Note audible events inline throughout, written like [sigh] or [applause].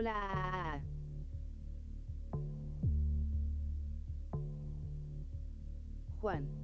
Hola. Juan.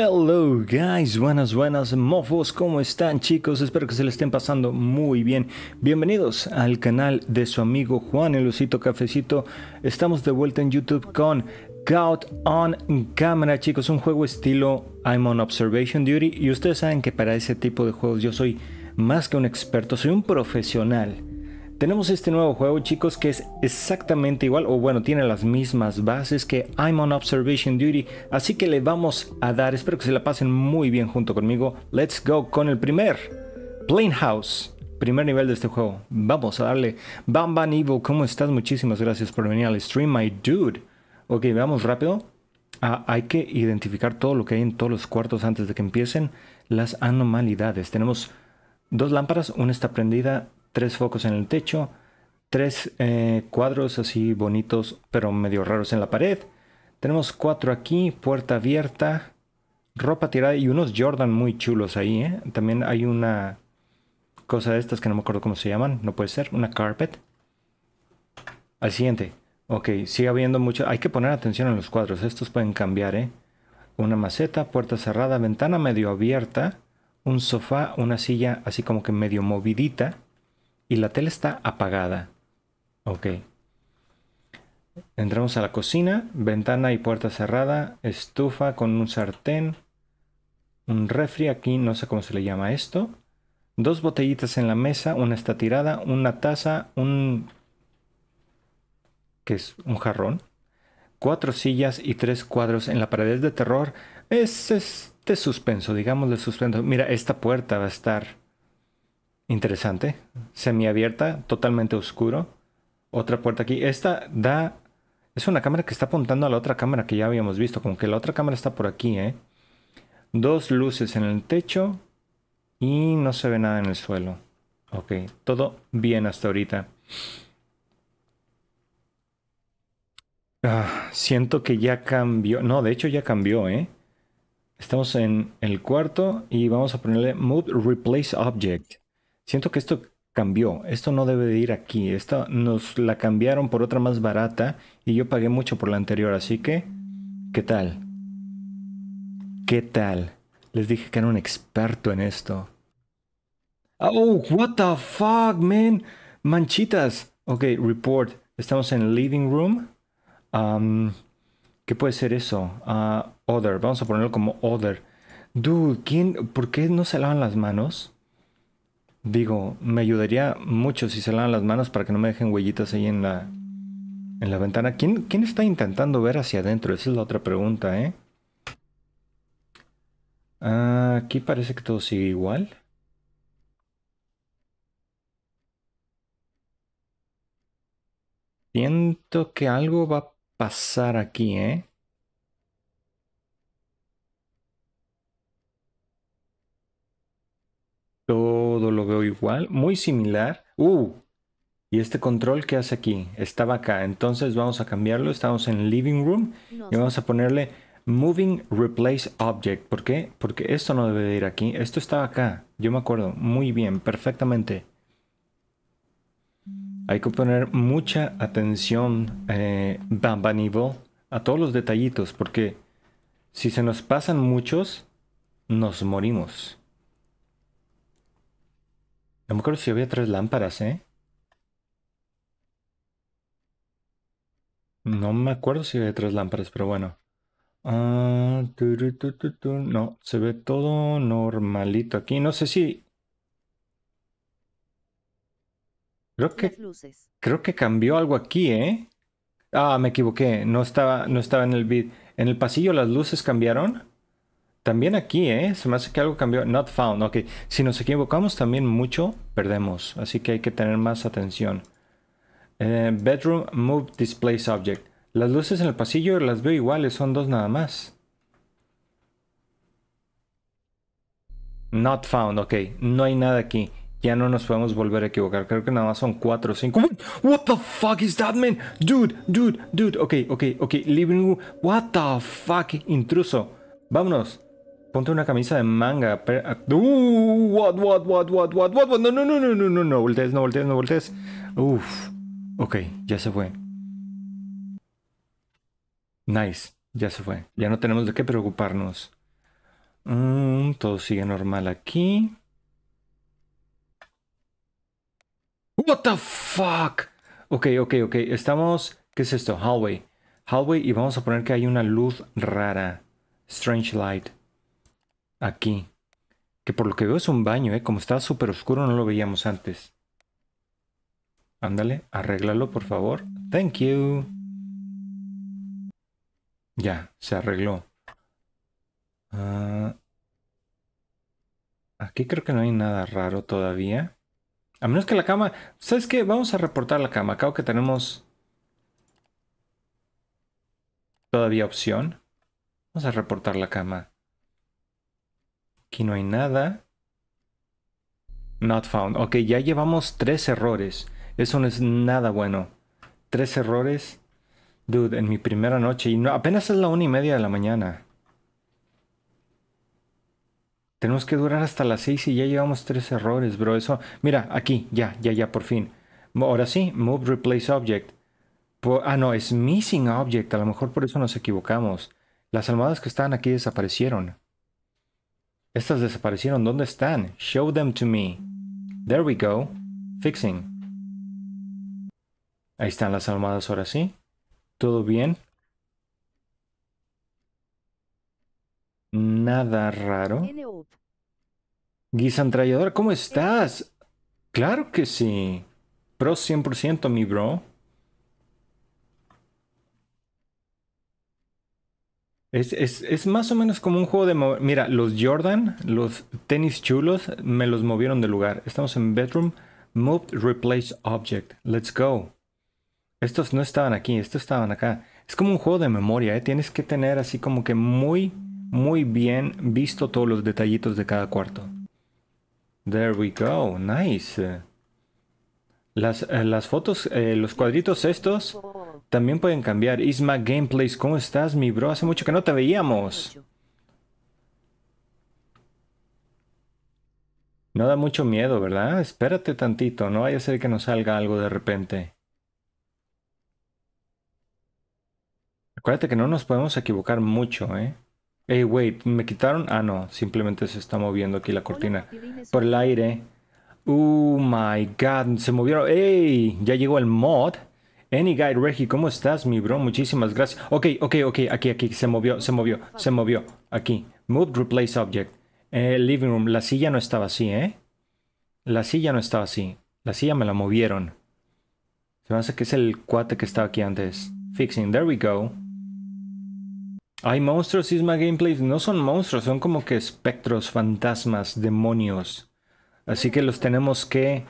Hello guys, buenas, buenas, mofos, ¿cómo están chicos? Espero que se le estén pasando muy bien. Bienvenidos al canal de su amigo Juan el Lucito Cafecito. Estamos de vuelta en YouTube con Caught on Camera, chicos, un juego estilo I'm on Observation Duty. Y ustedes saben que para ese tipo de juegos yo soy más que un experto, soy un profesional. Tenemos este nuevo juego chicos que es exactamente igual o bueno tiene las mismas bases que I'm on Observation Duty así que le vamos a dar, espero que se la pasen muy bien junto conmigo, let's go con el primer, Plain House, primer nivel de este juego, vamos a darle, Bamba Evil, ¿cómo estás? Muchísimas gracias por venir al stream my dude, ok vamos rápido, ah, hay que identificar todo lo que hay en todos los cuartos antes de que empiecen las anomalidades. Tenemos dos lámparas, una está prendida, tres focos en el techo, tres eh, cuadros así bonitos pero medio raros en la pared. Tenemos cuatro aquí, puerta abierta, ropa tirada y unos Jordan muy chulos ahí. ¿eh? También hay una cosa de estas que no me acuerdo cómo se llaman, no puede ser, una carpet. Al siguiente. Ok, sigue habiendo mucho. Hay que poner atención en los cuadros, estos pueden cambiar, ¿eh? Una maceta, puerta cerrada, ventana medio abierta, un sofá, una silla así como que medio movidita y la tele está apagada. Ok. Entramos a la cocina, ventana y puerta cerrada, estufa con un sartén, un refri aquí, no sé cómo se le llama esto, dos botellitas en la mesa, una está tirada, una taza, un... que es un jarrón, cuatro sillas y tres cuadros en la pared de terror. Es este suspenso, digamos de suspenso. Mira, esta puerta va a estar Interesante. Semiabierta, totalmente oscuro. Otra puerta aquí. Esta da... Es una cámara que está apuntando a la otra cámara que ya habíamos visto. Como que la otra cámara está por aquí, ¿eh? Dos luces en el techo. Y no se ve nada en el suelo. Ok, todo bien hasta ahorita. Ah, siento que ya cambió. No, de hecho ya cambió, ¿eh? Estamos en el cuarto y vamos a ponerle Move Replace Object. Siento que esto cambió, esto no debe de ir aquí, Esto nos la cambiaron por otra más barata y yo pagué mucho por la anterior, así que, ¿qué tal? ¿Qué tal? Les dije que era un experto en esto. Oh, what the fuck, man. Manchitas. Ok, report. Estamos en living room. Um, ¿Qué puede ser eso? Ah, other. Vamos a ponerlo como other. Dude, ¿quién? ¿Por qué no se lavan las manos? Digo, me ayudaría mucho si se lavan las manos para que no me dejen huellitas ahí en la, en la ventana. ¿Quién, está intentando ver hacia adentro? Esa es la otra pregunta, ¿eh? Ah, aquí parece que todo sigue igual. Siento que algo va a pasar aquí, ¿eh? Todo lo veo igual, muy similar. Uh, y este control que hace aquí, estaba acá. Entonces vamos a cambiarlo. Estamos en Living Room y vamos a ponerle Moving Replace Object. ¿Por qué? Porque esto no debe de ir aquí. Esto estaba acá. Yo me acuerdo muy bien, perfectamente. Hay que poner mucha atención, eh, Bamba a todos los detallitos, porque si se nos pasan muchos, nos morimos. No me acuerdo si había tres lámparas, ¿eh? No me acuerdo si había tres lámparas, pero bueno. Ah, no, se ve todo normalito aquí. No sé si... Creo que... Creo que cambió algo aquí, ¿eh? Ah, me equivoqué. No estaba, no estaba en el beat. ¿En el pasillo las luces cambiaron? También aquí, ¿eh? Se me hace que algo cambió. Not found, ok. Si nos equivocamos también mucho, perdemos. Así que hay que tener más atención. Eh, bedroom Move Display Subject. Las luces en el pasillo las veo iguales, son dos nada más. Not found, ok. No hay nada aquí. Ya no nos podemos volver a equivocar. Creo que nada más son cuatro o cinco. What the fuck is that, man? Dude, dude, dude. Ok, ok, ok. Living room. What the fuck? Intruso. Vámonos. Ponte una camisa de manga. Uh, what, what, what, what, what, what, what, no, no, no, no, no, no, no, voltees, no voltees, no voltees. Uf, ok, ya se fue. Nice, ya se fue. Ya no tenemos de qué preocuparnos. Mm, todo sigue normal aquí. What the fuck? Ok, ok, ok. Estamos... ¿Qué es esto? Hallway. Hallway y vamos a poner que hay una luz rara. Strange light aquí. Que por lo que veo es un baño, ¿eh? Como estaba súper oscuro no lo veíamos antes. Ándale, arréglalo por favor. Thank you. Ya, se arregló. Ah. aquí creo que no hay nada raro todavía. A menos que la cama... ¿Sabes qué? Vamos a reportar la cama. Acabo que tenemos... Todavía opción. Vamos a reportar la cama. Aquí no hay nada. Not found. Ok, ya llevamos tres errores. Eso no es nada bueno. Tres errores. Dude, en mi primera noche. Y apenas es la una y media de la mañana. Tenemos que durar hasta las seis y ya llevamos tres errores, bro. Eso. Mira, aquí, ya, ya, ya, por fin. Ahora sí, move replace object. ah, no, es missing object. A lo mejor por eso nos equivocamos. Las almohadas que estaban aquí desaparecieron. Estas desaparecieron. ¿Dónde están? Show them to me. There we go. Fixing. Ahí están las almohadas ahora sí. ¿Todo bien? Nada raro. Guisantralladora, ¿cómo estás? Claro que sí. Pro 100% mi bro. Es, es, más o menos como un juego de... Mira, los Jordan, los tenis chulos, me los movieron de lugar. Estamos en Bedroom. Move, Replace Object. Let's go. Estos no estaban aquí, estos estaban acá. Es como un juego de memoria, ¿eh? Tienes que tener así como que muy, muy bien visto todos los detallitos de cada cuarto. There we go. Nice. Las, eh, fotos, eh, los cuadritos estos también pueden cambiar. Isma Gameplays, ¿cómo estás, mi bro? Hace mucho que no te veíamos. No da mucho miedo, ¿verdad? Espérate tantito, no vaya a ser que nos salga algo de repente. Acuérdate que no nos podemos equivocar mucho, ¿eh? Hey, wait, ¿me quitaron? Ah, no, simplemente se está moviendo aquí la cortina. Por el aire. Oh my god, se movieron. ¡Ey! Ya llegó el mod. Any guy Reggie, ¿cómo estás, mi bro? Muchísimas gracias. Ok, ok, ok, aquí, aquí, se movió, se movió, se movió. Aquí, Move, Replace Object. Eh, living Room, la silla no estaba así, ¿eh? La silla no estaba así. La silla me la movieron. Se me hace que es el cuate que estaba aquí antes. Fixing, there we go. Hay monstruos, Isma Gameplay. No son monstruos, son como que espectros, fantasmas, demonios. Así que los tenemos que...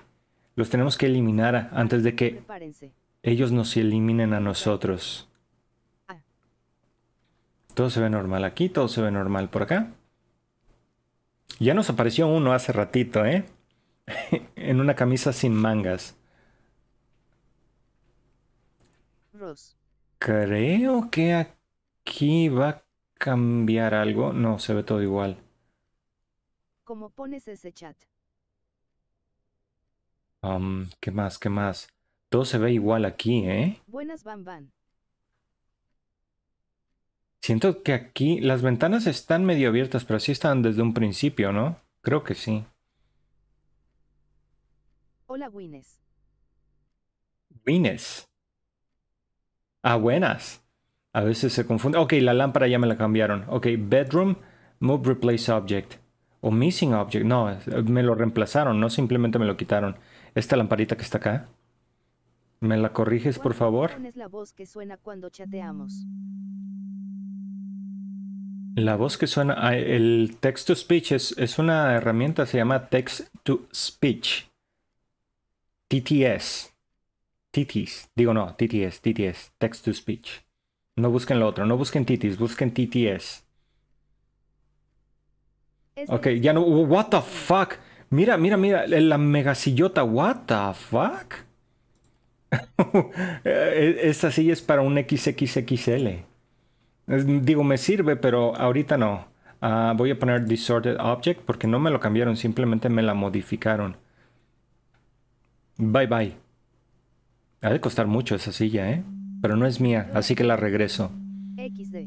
Los tenemos que eliminar antes de que ellos nos eliminen a nosotros. Todo se ve normal aquí, todo se ve normal por acá. Ya nos apareció uno hace ratito, ¿eh? [laughs] en una camisa sin mangas. Creo que aquí va a cambiar algo. No, se ve todo igual. ¿Cómo pones ese chat? ¿Qué más? ¿Qué más? Todo se ve igual aquí, ¿eh? Buenas, Siento que aquí las ventanas están medio abiertas, pero sí están desde un principio, ¿no? Creo que sí. Hola, Wines. Wines. Ah, buenas. A veces se confunde. Ok, la lámpara ya me la cambiaron. Ok, bedroom, move replace object. O missing object. No, me lo reemplazaron, no simplemente me lo quitaron. Esta lamparita que está acá. ¿Me la corriges, por favor? la voz que suena cuando chateamos. La voz que suena, ah, el text to speech es, una herramienta, se llama text to speech. TTS. TTS. Digo no, TTS, TTS, text to speech. No busquen lo otro, no busquen TTS, busquen TTS. Ok, ya no. What the fuck? Mira, mira, mira, la megasillota, what the fuck? [laughs] Esta silla es para un XXXL. digo, me sirve, pero ahorita no. Ah, voy a poner Disorted Object porque no me lo cambiaron, simplemente me la modificaron. Bye bye. Ha de costar mucho esa silla, ¿eh? Pero no es mía, así que la regreso. XD.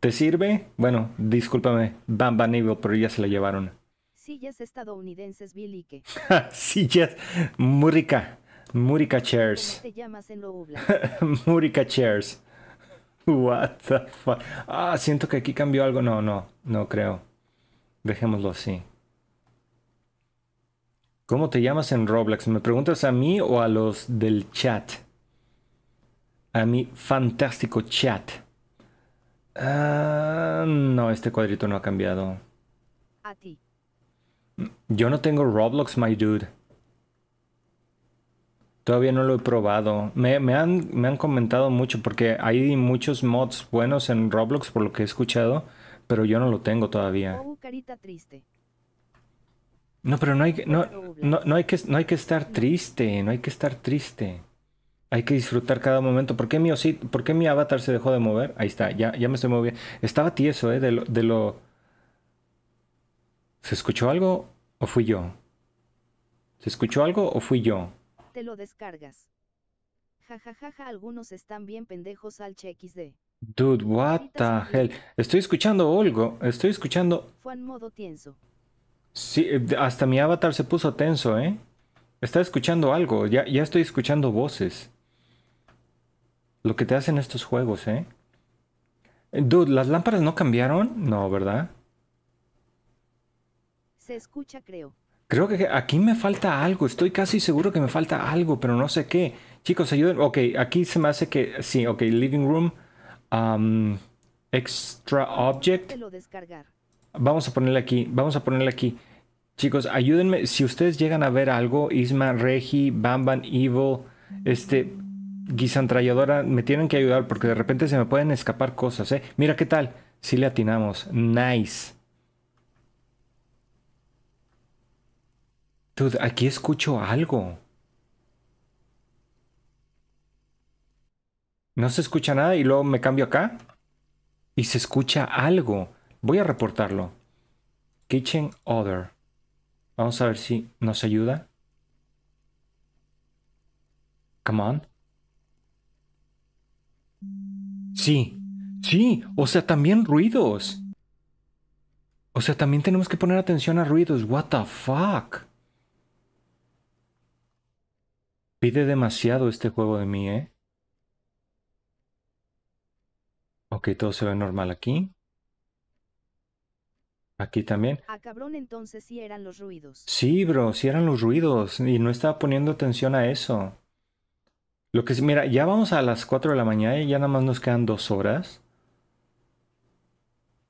¿Te sirve? Bueno, discúlpame, Bamba Neville, pero ya se la llevaron. Sillas estadounidenses, Billy. [laughs] Sillas, muy rica. Murica Chairs. Te [laughs] Murica Chairs. What the fuck. Ah, siento que aquí cambió algo. No, no, no creo. Dejémoslo así. ¿Cómo te llamas en Roblox? ¿Me preguntas a mí o a los del chat? A mi fantástico chat. Ah, no, este cuadrito no ha cambiado. A ti. Yo no tengo Roblox, my dude. Todavía no lo he probado. Me, me, han, comentado mucho porque hay muchos mods buenos en Roblox por lo que he escuchado, pero yo no lo tengo todavía. No, pero no hay, que, no, no, hay que, no hay que estar triste, no hay que estar triste. Hay que disfrutar cada momento. ¿Por qué mi, osito, ¿por qué mi avatar se dejó de mover? Ahí está, ya, ya me estoy moviendo. Estaba tieso, ¿eh? De lo, de lo... ¿Se escuchó algo o fui yo? ¿Se escuchó algo o fui yo? te lo descargas. Jajajaja, algunos están bien pendejos al XD. Dude, what the hell. Estoy escuchando algo. Estoy escuchando. Fue en modo tenso. Sí, eh, hasta mi avatar se puso tenso, ¿eh? Está escuchando algo. Ya, ya estoy escuchando voces. Lo que te hacen estos juegos, ¿eh? Dude, ¿las lámparas no cambiaron? No, ¿verdad? Se escucha, creo. Creo que aquí me falta algo, estoy casi seguro que me falta algo, pero no sé qué. Chicos, ayuden. Ok, aquí se me hace que. Sí, ok, Living Room. Um, extra Object. Vamos a ponerle aquí, vamos a ponerle aquí. Chicos, ayúdenme. Si ustedes llegan a ver algo, Isma, Regi, Bamban, Evil, este, Guisantralladora, me tienen que ayudar porque de repente se me pueden escapar cosas, ¿eh? Mira qué tal. Si sí le atinamos. Nice. Dude, aquí escucho algo. No se escucha nada y luego me cambio acá. Y se escucha algo. Voy a reportarlo. Kitchen Other. Vamos a ver si nos ayuda. Come on. Sí, sí, o sea, también ruidos. O sea, también tenemos que poner atención a ruidos. What the fuck? Pide demasiado este juego de mí, ¿eh? Ok, todo se ve normal aquí. Aquí también. Ah, cabrón, entonces sí eran los ruidos. Sí, bro, sí eran los ruidos. Y no estaba poniendo atención a eso. Lo que sí, mira, ya vamos a las 4 de la mañana y ya nada más nos quedan dos horas.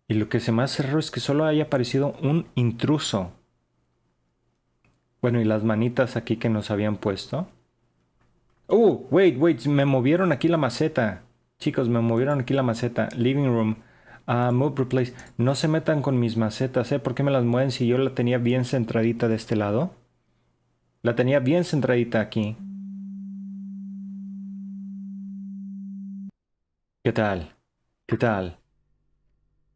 Y lo que se me hace raro es que solo haya aparecido un intruso. Bueno, y las manitas aquí que nos habían puesto. Oh, wait, wait, me movieron aquí la maceta. Chicos, me movieron aquí la maceta. Living room. Ah, move replace. No se metan con mis macetas, ¿eh? ¿Por qué me las mueven si yo la tenía bien centradita de este lado? La tenía bien centradita aquí. ¿Qué tal? ¿Qué tal?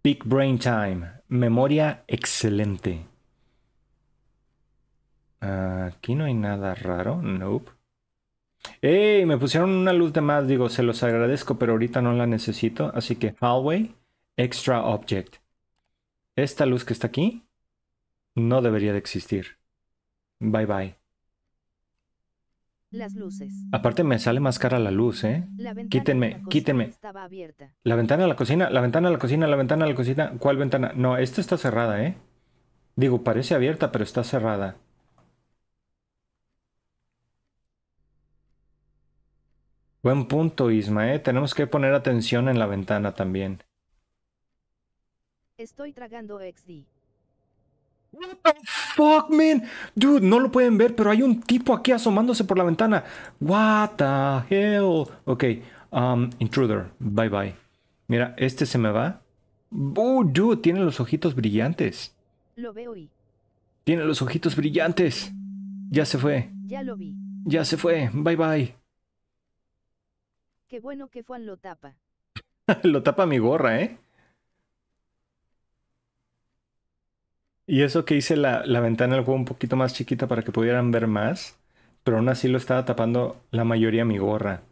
Big Brain Time. Memoria excelente. aquí no hay nada raro. Nope. ¡Ey! Me pusieron una luz de más, digo, se los agradezco, pero ahorita no la necesito. Así que Hallway, Extra Object. Esta luz que está aquí no debería de existir. Bye bye. Las luces. Aparte me sale más cara la luz, ¿eh? quítenme, quítenme. La ventana de la cocina, la ventana de la cocina, la ventana de la cocina. ¿Cuál ventana? No, esta está cerrada, ¿eh? Digo, parece abierta, pero está cerrada. Buen punto, Isma, Tenemos que poner atención en la ventana también. Estoy tragando XD. What the fuck, man? Dude, no lo pueden ver, pero hay un tipo aquí asomándose por la ventana. What the hell? Ok, um, intruder, bye bye. Mira, este se me va. Oh, dude, tiene los ojitos brillantes. Lo veo Tiene los ojitos brillantes. Ya se fue. Ya lo vi. Ya se fue. Bye bye. Qué bueno que Juan lo tapa. [laughs] lo tapa mi gorra, ¿eh? Y eso que hice la, ventana del juego un poquito más chiquita para que pudieran ver más, pero aún así lo estaba tapando la mayoría mi gorra.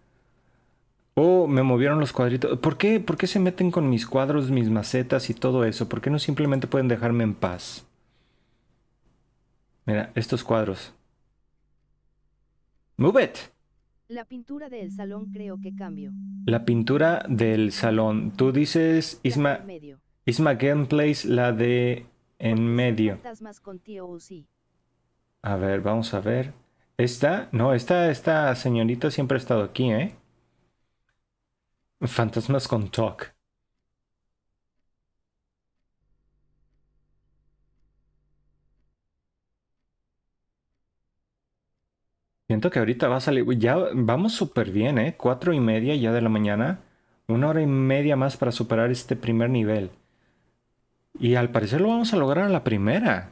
Oh, me movieron los cuadritos. ¿Por qué? ¿Por qué se meten con mis cuadros, mis macetas y todo eso? ¿Por qué no simplemente pueden dejarme en paz? Mira, estos cuadros. Move it. La pintura del salón creo que cambió. La pintura del salón. Tú dices Isma, Isma Gameplays, la de en medio. A ver, vamos a ver. Esta, no, esta, esta señorita siempre ha estado aquí, ¿eh? Fantasmas con Talk. que ahorita va a salir. Ya vamos súper bien, ¿eh? Cuatro y media ya de la mañana. Una hora y media más para superar este primer nivel. Y al parecer lo vamos a lograr a la primera.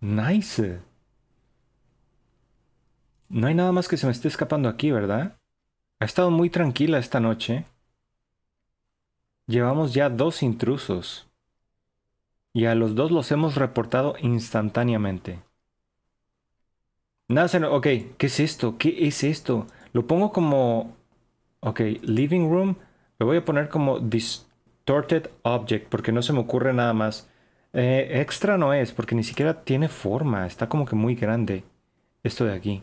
Nice. No hay nada más que se me esté escapando aquí, ¿verdad? Ha estado muy tranquila esta noche. Llevamos ya dos intrusos. Y a los dos los hemos reportado instantáneamente se no, ok, ¿qué es esto? ¿Qué es esto? Lo pongo como... Ok, living room. Lo voy a poner como distorted object porque no se me ocurre nada más. Eh, extra no es porque ni siquiera tiene forma. Está como que muy grande esto de aquí.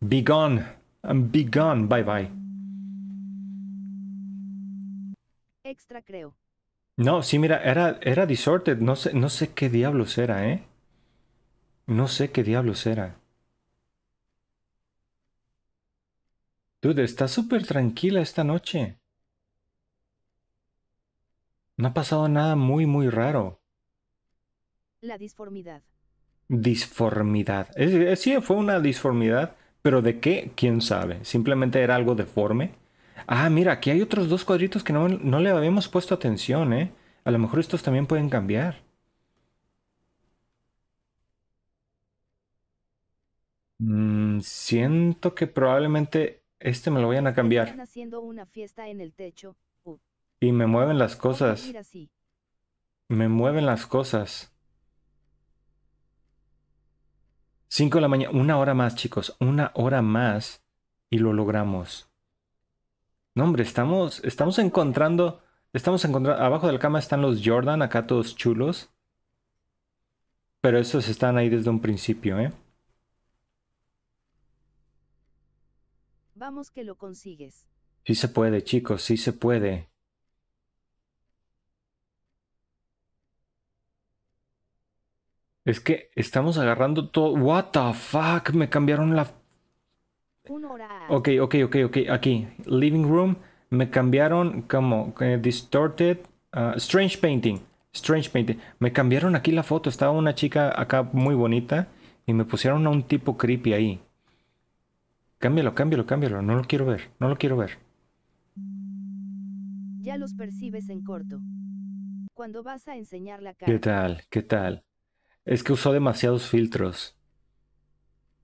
Be gone. Um, be gone. Bye bye. Extra creo. No, sí, mira, era, era distorted. No sé, no sé qué diablos era, ¿eh? No sé qué diablos era. Dude, está súper tranquila esta noche. No ha pasado nada muy, muy raro. La disformidad. Disformidad. sí, fue una disformidad, pero ¿de qué? ¿Quién sabe? Simplemente era algo deforme. Ah, mira, aquí hay otros dos cuadritos que no, no le habíamos puesto atención, ¿eh? A lo mejor estos también pueden cambiar. Mm, siento que probablemente este me lo vayan a cambiar. fiesta Y me mueven las cosas. Me mueven las cosas. 5 de la mañana, una hora más, chicos, una hora más y lo logramos. No, hombre, estamos, estamos encontrando, estamos encontrando, abajo de la cama están los Jordan, acá todos chulos. Pero esos están ahí desde un principio, ¿eh? Vamos que lo consigues. Sí se puede, chicos, sí se puede. Es que estamos agarrando todo. What the fuck? Me cambiaron la. Ok, ok, ok, ok. Aquí. Living room. Me cambiaron como eh, distorted. Ah, strange painting. Strange painting. Me cambiaron aquí la foto. Estaba una chica acá muy bonita. Y me pusieron a un tipo creepy ahí. Cámbialo, cámbialo, cámbialo. No lo quiero ver, no lo quiero ver. Ya los percibes en corto. Cuando vas a enseñar la cara. ¿Qué tal? ¿Qué tal? Es que usó demasiados filtros.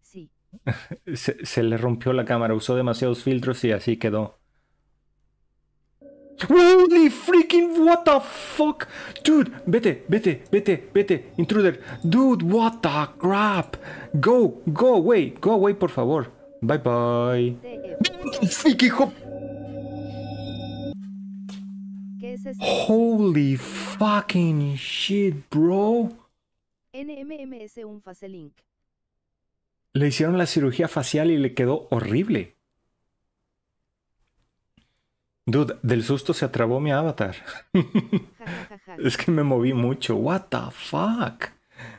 Sí. [laughs] se, se le rompió la cámara, usó demasiados filtros y así quedó. Holy freaking what the fuck. Dude, vete, vete, vete, vete. Intruder. Dude, what the crap. Go, go away, go away, por favor. Bye bye. Holy fucking shit, bro. NMMS un Le hicieron la cirugía facial y le quedó horrible. Dude, del susto se atrabó mi avatar. [laughs] es que me moví mucho. What the fuck?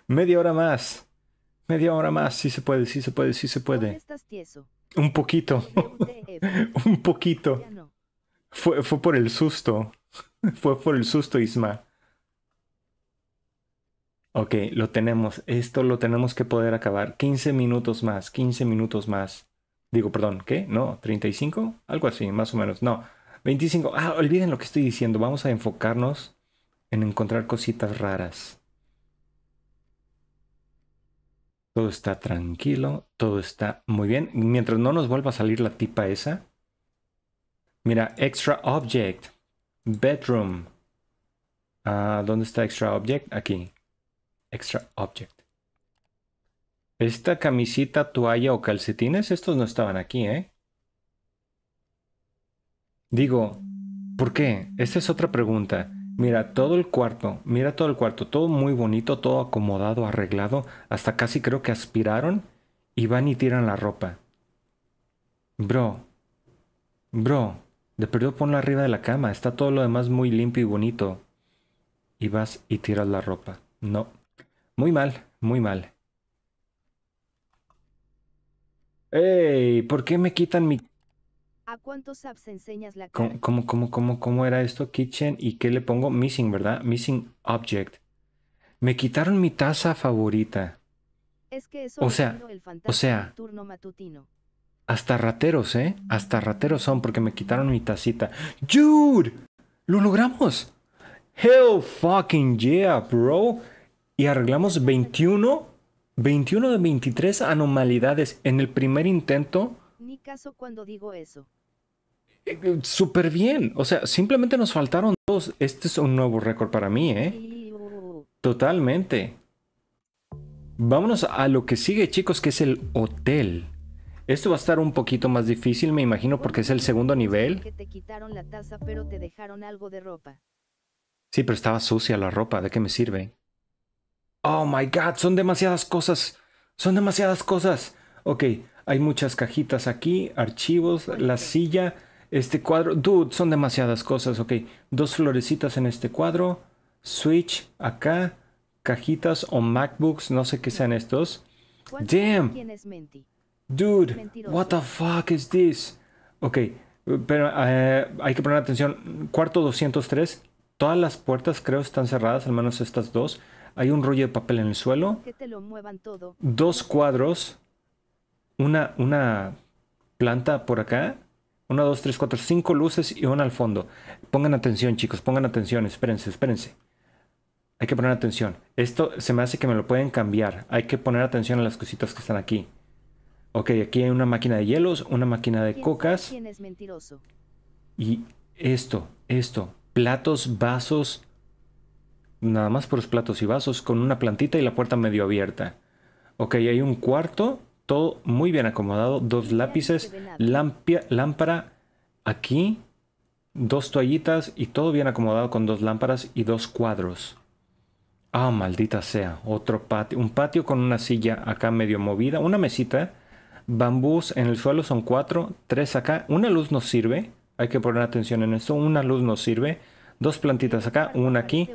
Media hora más. Media hora más, sí se puede, sí se puede, sí se puede. Un poquito. [laughs] un poquito. Fue, fue por el susto. [laughs] fue por el susto, Isma. Ok, lo tenemos. Esto lo tenemos que poder acabar. 15 minutos más, 15 minutos más. Digo, perdón, ¿qué? No, 35, algo así, más o menos. No, 25. Ah, olviden lo que estoy diciendo. Vamos a enfocarnos en encontrar cositas raras. Todo está tranquilo, todo está muy bien. Mientras no nos vuelva a salir la tipa esa. Mira, extra object, bedroom. Ah, ¿Dónde está extra object? Aquí. Extra object. Esta camisita, toalla o calcetines, estos no estaban aquí, ¿eh? Digo, ¿por qué? Esta es otra pregunta. Mira, todo el cuarto, mira todo el cuarto, todo muy bonito, todo acomodado, arreglado, hasta casi creo que aspiraron y van y tiran la ropa. Bro, bro, de perdido ponlo arriba de la cama, está todo lo demás muy limpio y bonito. Y vas y tiras la ropa. No, muy mal, muy mal. ¡Ey! ¿Por qué me quitan mi enseñas la ¿Cómo, cómo, cómo, cómo, era esto? Kitchen y qué le pongo? Missing, ¿verdad? Missing object. Me quitaron mi taza favorita. Es que eso o sea, o sea, turno matutino. Hasta rateros, ¿eh? Hasta rateros son porque me quitaron mi tacita. ¡Dude! ¡Lo logramos! ¡Hell fucking yeah, bro! Y arreglamos 21, 21 de 23 anomalidades en el primer intento. Ni caso cuando digo eso. Súper bien. O sea, simplemente nos faltaron dos. Este es un nuevo récord para mí, ¿eh? Totalmente. Vámonos a lo que sigue, chicos, que es el hotel. Esto va a estar un poquito más difícil, me imagino, porque es el segundo nivel. pero te dejaron algo de ropa. Sí, pero estaba sucia la ropa, ¿de qué me sirve? Oh my god, son demasiadas cosas. Son demasiadas cosas. Ok, hay muchas cajitas aquí, archivos, la silla. Este cuadro, dude, son demasiadas cosas, ok. Dos florecitas en este cuadro, Switch acá, cajitas o MacBooks, no sé qué sean estos. Damn. Dude, what the fuck is this? Ok, pero eh, hay que poner atención. Cuarto 203, todas las puertas creo están cerradas, al menos estas dos. Hay un rollo de papel en el suelo. Dos cuadros. Una, una planta por acá. 1, dos, tres, cuatro, cinco luces y una al fondo. Pongan atención, chicos, pongan atención, espérense, espérense. Hay que poner atención. Esto se me hace que me lo pueden cambiar. Hay que poner atención a las cositas que están aquí. Ok, aquí hay una máquina de hielos, una máquina de cocas. Y esto, esto. Platos, vasos. Nada más por los platos y vasos, con una plantita y la puerta medio abierta. Ok, hay un cuarto todo muy bien acomodado, dos lápices, lámpara aquí, dos toallitas y todo bien acomodado con dos lámparas y dos cuadros. Ah, maldita sea, otro patio, un patio con una silla acá medio movida, una mesita, bambús en el suelo son cuatro, tres acá, una luz nos sirve, hay que poner atención en esto, una luz nos sirve, dos plantitas acá, una aquí,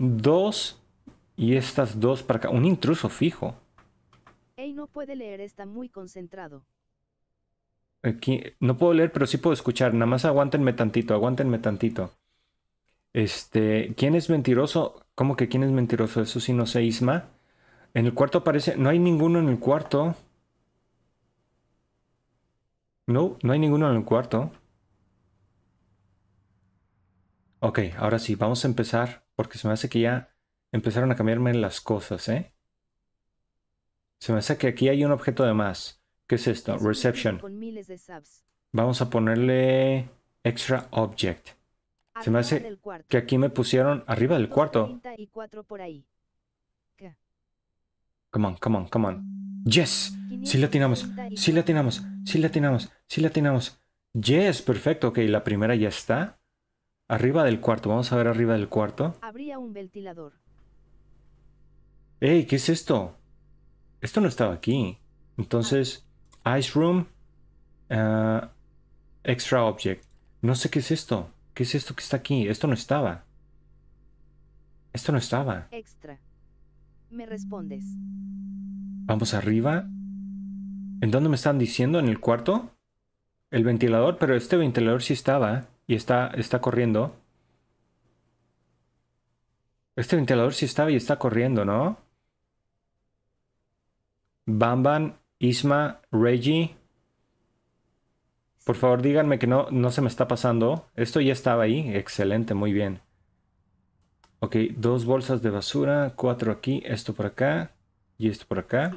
dos y estas dos para acá, un intruso fijo. Ey no puede leer, está muy concentrado. Aquí, no puedo leer, pero sí puedo escuchar. Nada más aguántenme tantito, aguántenme tantito. Este, ¿quién es mentiroso? ¿Cómo que quién es mentiroso? Eso sí no sé, Isma. En el cuarto aparece, no hay ninguno en el cuarto. No, no hay ninguno en el cuarto. Ok, ahora sí, vamos a empezar, porque se me hace que ya empezaron a cambiarme las cosas, ¿eh? Se me hace que aquí hay un objeto de más. ¿Qué es esto? Reception. Vamos a ponerle extra object. Se me hace que aquí me pusieron arriba del cuarto. Come on, come on, come on. Yes. Sí la atinamos. Sí la atinamos. Sí la atinamos. Sí la atinamos. Yes, perfecto. Ok, la primera ya está. Arriba del cuarto. Vamos a ver arriba del cuarto. Habría un ventilador. ¡Ey! ¿Qué es esto? esto no estaba aquí. Entonces, Ice Room, eh, Extra Object. No sé qué es esto. ¿Qué es esto que está aquí? Esto no estaba. Esto no estaba. Extra. Me respondes. Vamos arriba. ¿En dónde me están diciendo? ¿En el cuarto? El ventilador, pero este ventilador sí estaba y está, está corriendo. Este ventilador sí estaba y está corriendo, ¿no? Bamban, Isma, Reggie. Por favor, díganme que no, no se me está pasando. Esto ya estaba ahí. Excelente, muy bien. Ok, dos bolsas de basura, cuatro aquí, esto por acá y esto por acá.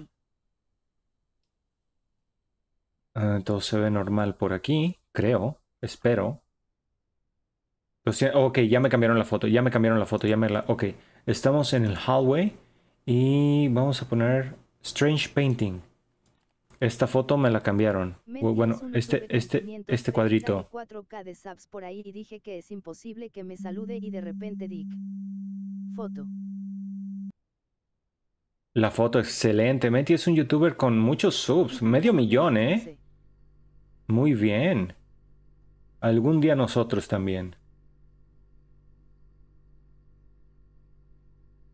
Ah, todo se ve normal por aquí, creo, espero. ok, ya me cambiaron la foto, ya me cambiaron la foto, ya me la... Ok, estamos en el hallway y vamos a poner Strange Painting. Esta foto me la cambiaron. bueno, este, este, este cuadrito. 4 es La foto, excelente. Menti es un youtuber con muchos subs, medio millón, ¿eh? Muy bien. Algún día nosotros también.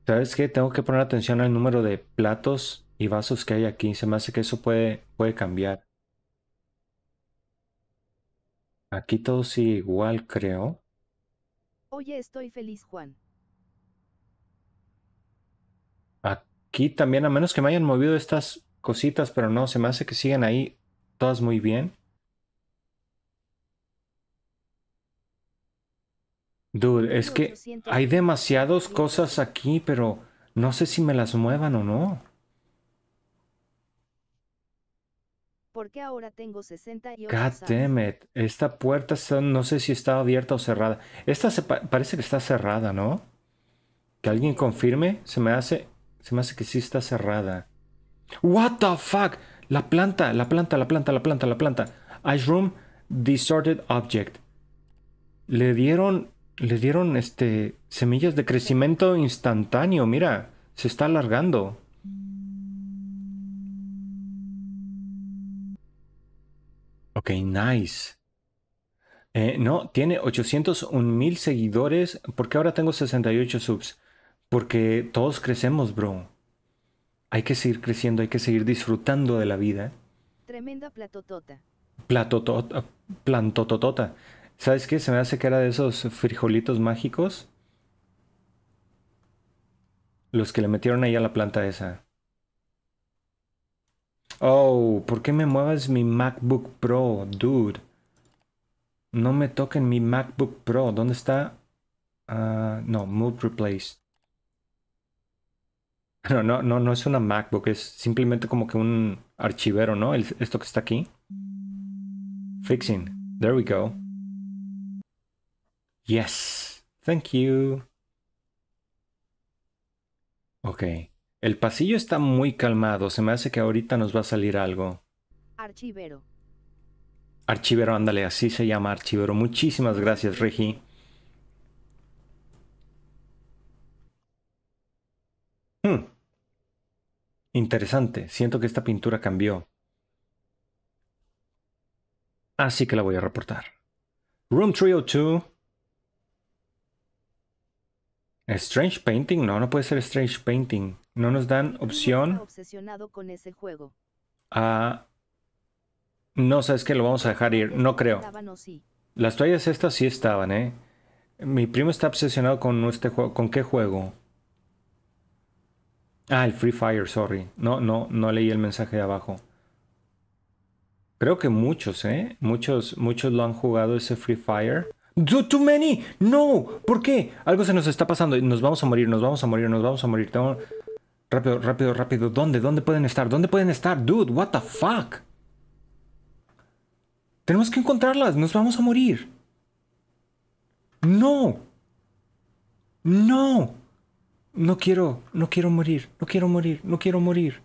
¿Sabes qué? Tengo que poner atención al número de platos y vasos que hay aquí. Se me hace que eso puede, puede cambiar. Aquí todo sigue igual, creo. Oye, estoy feliz, Juan. Aquí también, a menos que me hayan movido estas cositas, pero no, se me hace que sigan ahí todas muy bien. Dude, es que hay demasiadas cosas aquí, pero no sé si me las muevan o no. qué ahora tengo 60 damn it. Esta puerta no sé si está abierta o cerrada. Esta parece que está cerrada, ¿no? Que alguien confirme, se me hace se me que sí está cerrada. What the fuck? La planta, la planta, la planta, la planta, la planta. Ice room distorted object. Le dieron le dieron este semillas de crecimiento instantáneo, mira, se está alargando. Ok, nice. Eh, no, tiene 801 mil seguidores. ¿Por qué ahora tengo 68 subs? Porque todos crecemos, bro. Hay que seguir creciendo, hay que seguir disfrutando de la vida. Tremenda platotota. Platotota. Plantototota. ¿Sabes qué? Se me hace que era de esos frijolitos mágicos. Los que le metieron ahí a la planta esa. Oh, ¿por qué me mueves mi MacBook Pro, dude? No me toquen mi MacBook Pro. ¿Dónde está? Ah, no, Move Replace. No, no, no, no es una MacBook, es simplemente como que un archivero, ¿no? El, esto que está aquí. Fixing. There we go. Yes. Thank you. Ok. El pasillo está muy calmado, se me hace que ahorita nos va a salir algo. Archivero. Archivero, ándale, así se llama Archivero. Muchísimas gracias, Regi. Hmm. Interesante, siento que esta pintura cambió. Así que la voy a reportar. Room 302. Strange Painting, no, no puede ser Strange Painting. No nos dan opción. no, sabes que lo vamos a dejar ir. No creo. Las toallas estas sí estaban, ¿eh? Mi primo está obsesionado con este juego. ¿Con qué juego? Ah, el Free Fire, sorry. No, no, no leí el mensaje de abajo. Creo que muchos, ¿eh? Muchos, muchos lo han jugado ese Free Fire. Too, too many. No. ¿Por qué? Algo se nos está pasando. Nos vamos a morir, nos vamos a morir, nos vamos a morir. Rápido, rápido, rápido. ¿Dónde? ¿Dónde pueden estar? ¿Dónde pueden estar? Dude, what the fuck? Tenemos que encontrarlas. Nos vamos a morir. No. No. No quiero, no quiero morir. No quiero morir. No quiero morir.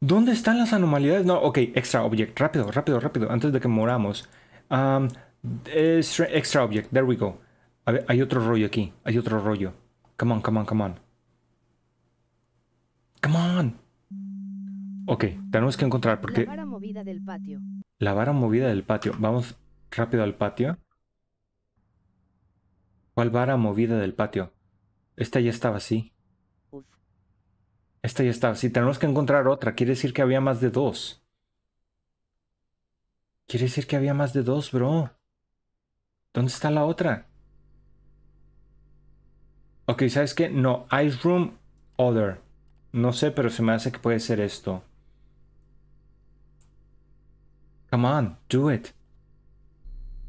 ¿Dónde están las anomalías? No, ok, extra object. Rápido, rápido, rápido. Antes de que moramos. Um, extra object. There we go. hay otro rollo aquí. Hay otro rollo. Come on, come on, come on. Ok, tenemos que encontrar porque... La vara movida del patio. Vamos rápido al patio. ¿Cuál vara movida del patio? Esta ya estaba así. Esta ya estaba así. Tenemos que encontrar otra. Quiere decir que había más de dos. Quiere decir que había más de dos, bro. ¿Dónde está la otra? Ok, ¿sabes qué? No, Ice Room Other. No sé, pero se me hace que puede ser esto. Come on, do it.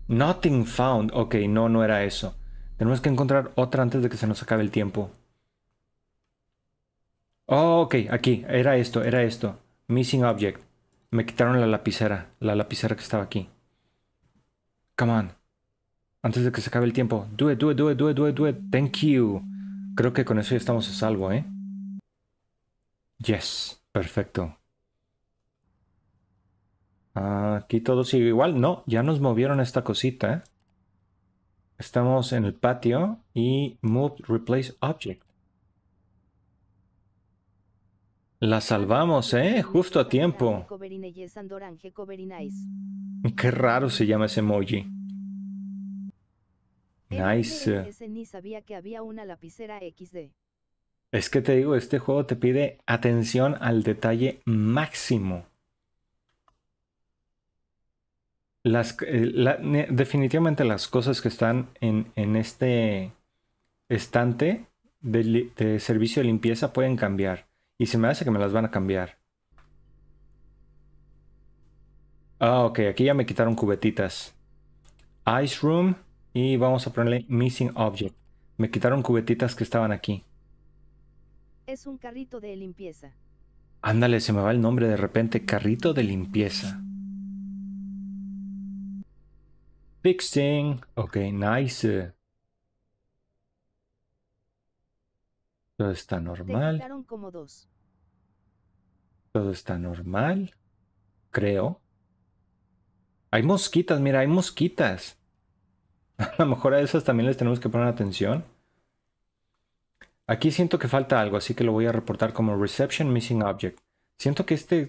Nothing found. Ok, no, no era eso. Tenemos que encontrar otra antes de que se nos acabe el tiempo. Oh, ok, aquí. Era esto, era esto. Missing object. Me quitaron la lapicera. La lapicera que estaba aquí. Come on. Antes de que se acabe el tiempo. Do it, do it, do it, do it, do it, do it. Thank you. Creo que con eso ya estamos a salvo, ¿eh? Yes, perfecto. Aquí todo sigue igual. No, ya nos movieron esta cosita. ¿eh? Estamos en el patio y Move Replace Object. La salvamos, ¿eh? Justo a tiempo. Qué raro se llama ese emoji. Nice. sabía que había una lapicera XD. Es que te digo, este juego te pide atención al detalle máximo. Las, eh, definitivamente las cosas que están en, este estante de, de, servicio de limpieza pueden cambiar. Y se me hace que me las van a cambiar. Ah, ok, aquí ya me quitaron cubetitas. Ice Room y vamos a ponerle Missing Object. Me quitaron cubetitas que estaban aquí. Es un carrito de limpieza. Ándale, se me va el nombre de repente. Carrito de limpieza. Fixing. Ok, nice. Todo está normal. como dos. Todo está normal. Creo. Hay mosquitas, mira, hay mosquitas. [laughs] A lo mejor a esas también les tenemos que poner atención. Aquí siento que falta algo, así que lo voy a reportar como Reception Missing Object. Siento que este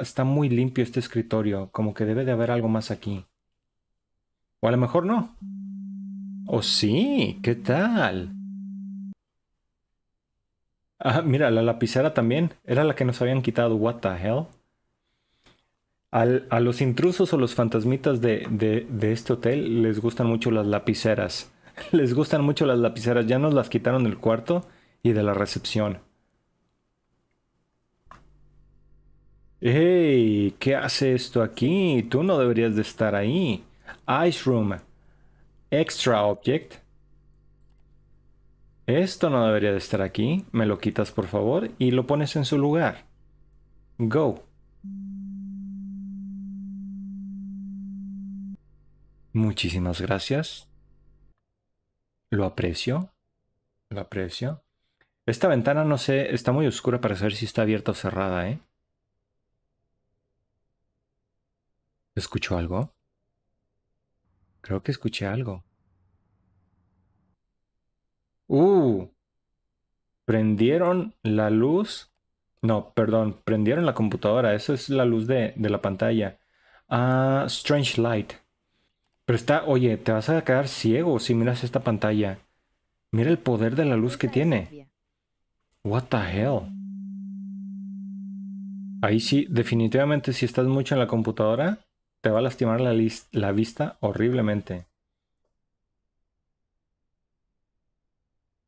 está, muy limpio este escritorio, como que debe de haber algo más aquí. O a lo mejor no. ¿O oh, sí? ¿Qué tal? Ah, mira, la lapicera también. Era la que nos habían quitado. What the hell? a los intrusos o los fantasmitas de, de, de este hotel les gustan mucho las lapiceras. [laughs] Les gustan mucho las lapiceras. Ya nos las quitaron del cuarto y de la recepción. Hey, ¿qué hace esto aquí? Tú no deberías de estar ahí. Ice Room. Extra Object. Esto no debería de estar aquí. Me lo quitas, por favor, y lo pones en su lugar. Go. Muchísimas gracias. Lo aprecio. Lo aprecio. Esta ventana no sé, está muy oscura para saber si está abierta o cerrada, ¿eh? ¿Escucho algo? Creo que escuché algo. ¡Uh! Prendieron la luz. No, perdón, prendieron la computadora. Eso es la luz de, la pantalla. Ah, Strange Light. Pero está, oye, te vas a quedar ciego si miras esta pantalla. Mira el poder de la luz que tiene. What the hell? Ahí sí, definitivamente si estás mucho en la computadora, te va a lastimar la, vista horriblemente.